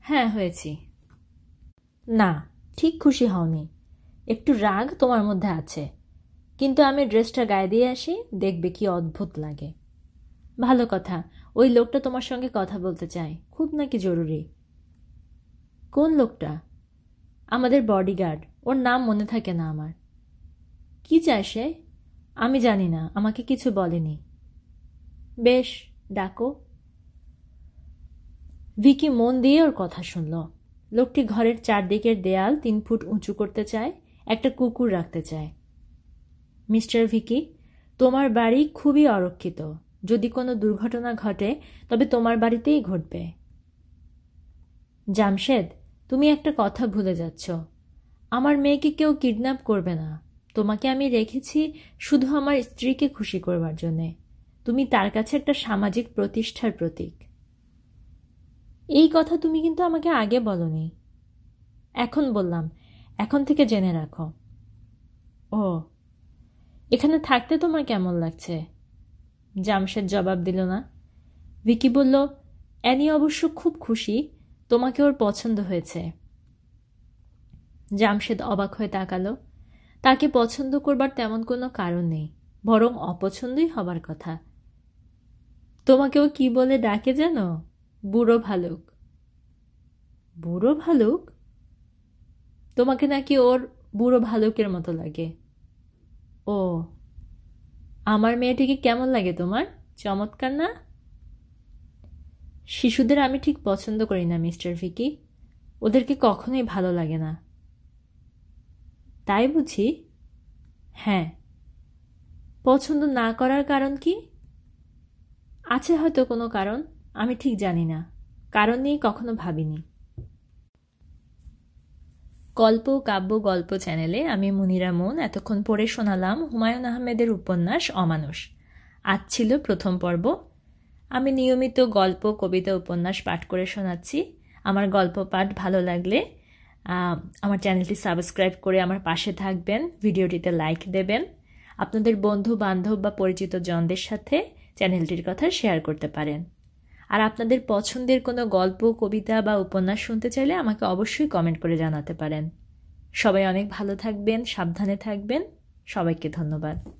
হ্যাঁ হয়েছি না ঠিক খুশি হওনি একটু রাগ তোমার মধ্যে আছে কিন্তু আমি ড্রেসটা গায়ে দিয়ে আসি দেখবে কি অদ্ভুত লাগে ভালো কথা ওই লোকটা তোমার সঙ্গে কথা বলতে চায় খুব নাকি জরুরি কোন লোকটা আমাদের বডিগার্ড ওর নাম মনে থাকে না আমার কি চায় সে আমি জানি না আমাকে কিছু বলেনি বেশ ডাকো ভিকি মন দিয়ে ওর কথা শুনল লোকটি ঘরের চারদিকের দেয়াল তিন ফুট উঁচু করতে চায় একটা কুকুর রাখতে চায় মিস্টার ভিকি তোমার বাড়ি খুবই অরক্ষিত যদি কোনো দুর্ঘটনা ঘটে তবে তোমার বাড়িতেই ঘটবে জামশেদ তুমি একটা কথা ভুলে যাচ্ছ আমার মেয়েকে কেউ কিডন্যাপ করবে না তোমাকে আমি রেখেছি শুধু আমার স্ত্রীকে খুশি করবার জন্যে তুমি তার কাছে একটা সামাজিক প্রতিষ্ঠার প্রতীক এই কথা তুমি কিন্তু আমাকে আগে বলনি এখন বললাম এখন থেকে জেনে রাখো ও এখানে থাকতে তোমার কেমন লাগছে জামশেদ জবাব দিল না ভিকি বলল অ্যানি অবশ্য খুব খুশি তোমাকে ওর পছন্দ হয়েছে জামশেদ অবাক হয়ে তাকালো তাকে পছন্দ করবার তেমন কোনো কারণ নেই বরং অপছন্দই হবার কথা তোমাকেও কি বলে ডাকে যেন বুড়ো ভালুক বুড়ো ভালুক তোমাকে নাকি ওর বুড়ো ভালুকের মতো লাগে ও আমার মেয়েটিকে কেমন লাগে তোমার চমৎকার না শিশুদের আমি ঠিক পছন্দ করি না মিস্টার ভিকি ওদেরকে কখনোই ভালো লাগে না তাই বুঝি হ্যাঁ পছন্দ না করার কারণ কি আছে হয়তো কোনো কারণ আমি ঠিক জানি না কারণ নিয়ে কখনো ভাবিনি গল্প কাব্য গল্প চ্যানেলে আমি মুনিরা মন এতক্ষণ পড়ে শোনালাম হুমায়ুন আহমেদের উপন্যাস অমানুষ আজ ছিল প্রথম পর্ব আমি নিয়মিত গল্প কবিতা উপন্যাস পাঠ করে শোনাচ্ছি আমার গল্প পাঠ ভালো লাগলে আমার চ্যানেলটি সাবস্ক্রাইব করে আমার পাশে থাকবেন ভিডিওটিতে লাইক দেবেন আপনাদের বন্ধু বান্ধব বা পরিচিত জনদের সাথে চ্যানেলটির কথা শেয়ার করতে পারেন আর আপনাদের পছন্দের কোনো গল্প কবিতা বা উপন্যাস শুনতে চাইলে আমাকে অবশ্যই কমেন্ট করে জানাতে পারেন সবাই অনেক ভালো থাকবেন সাবধানে থাকবেন সবাইকে ধন্যবাদ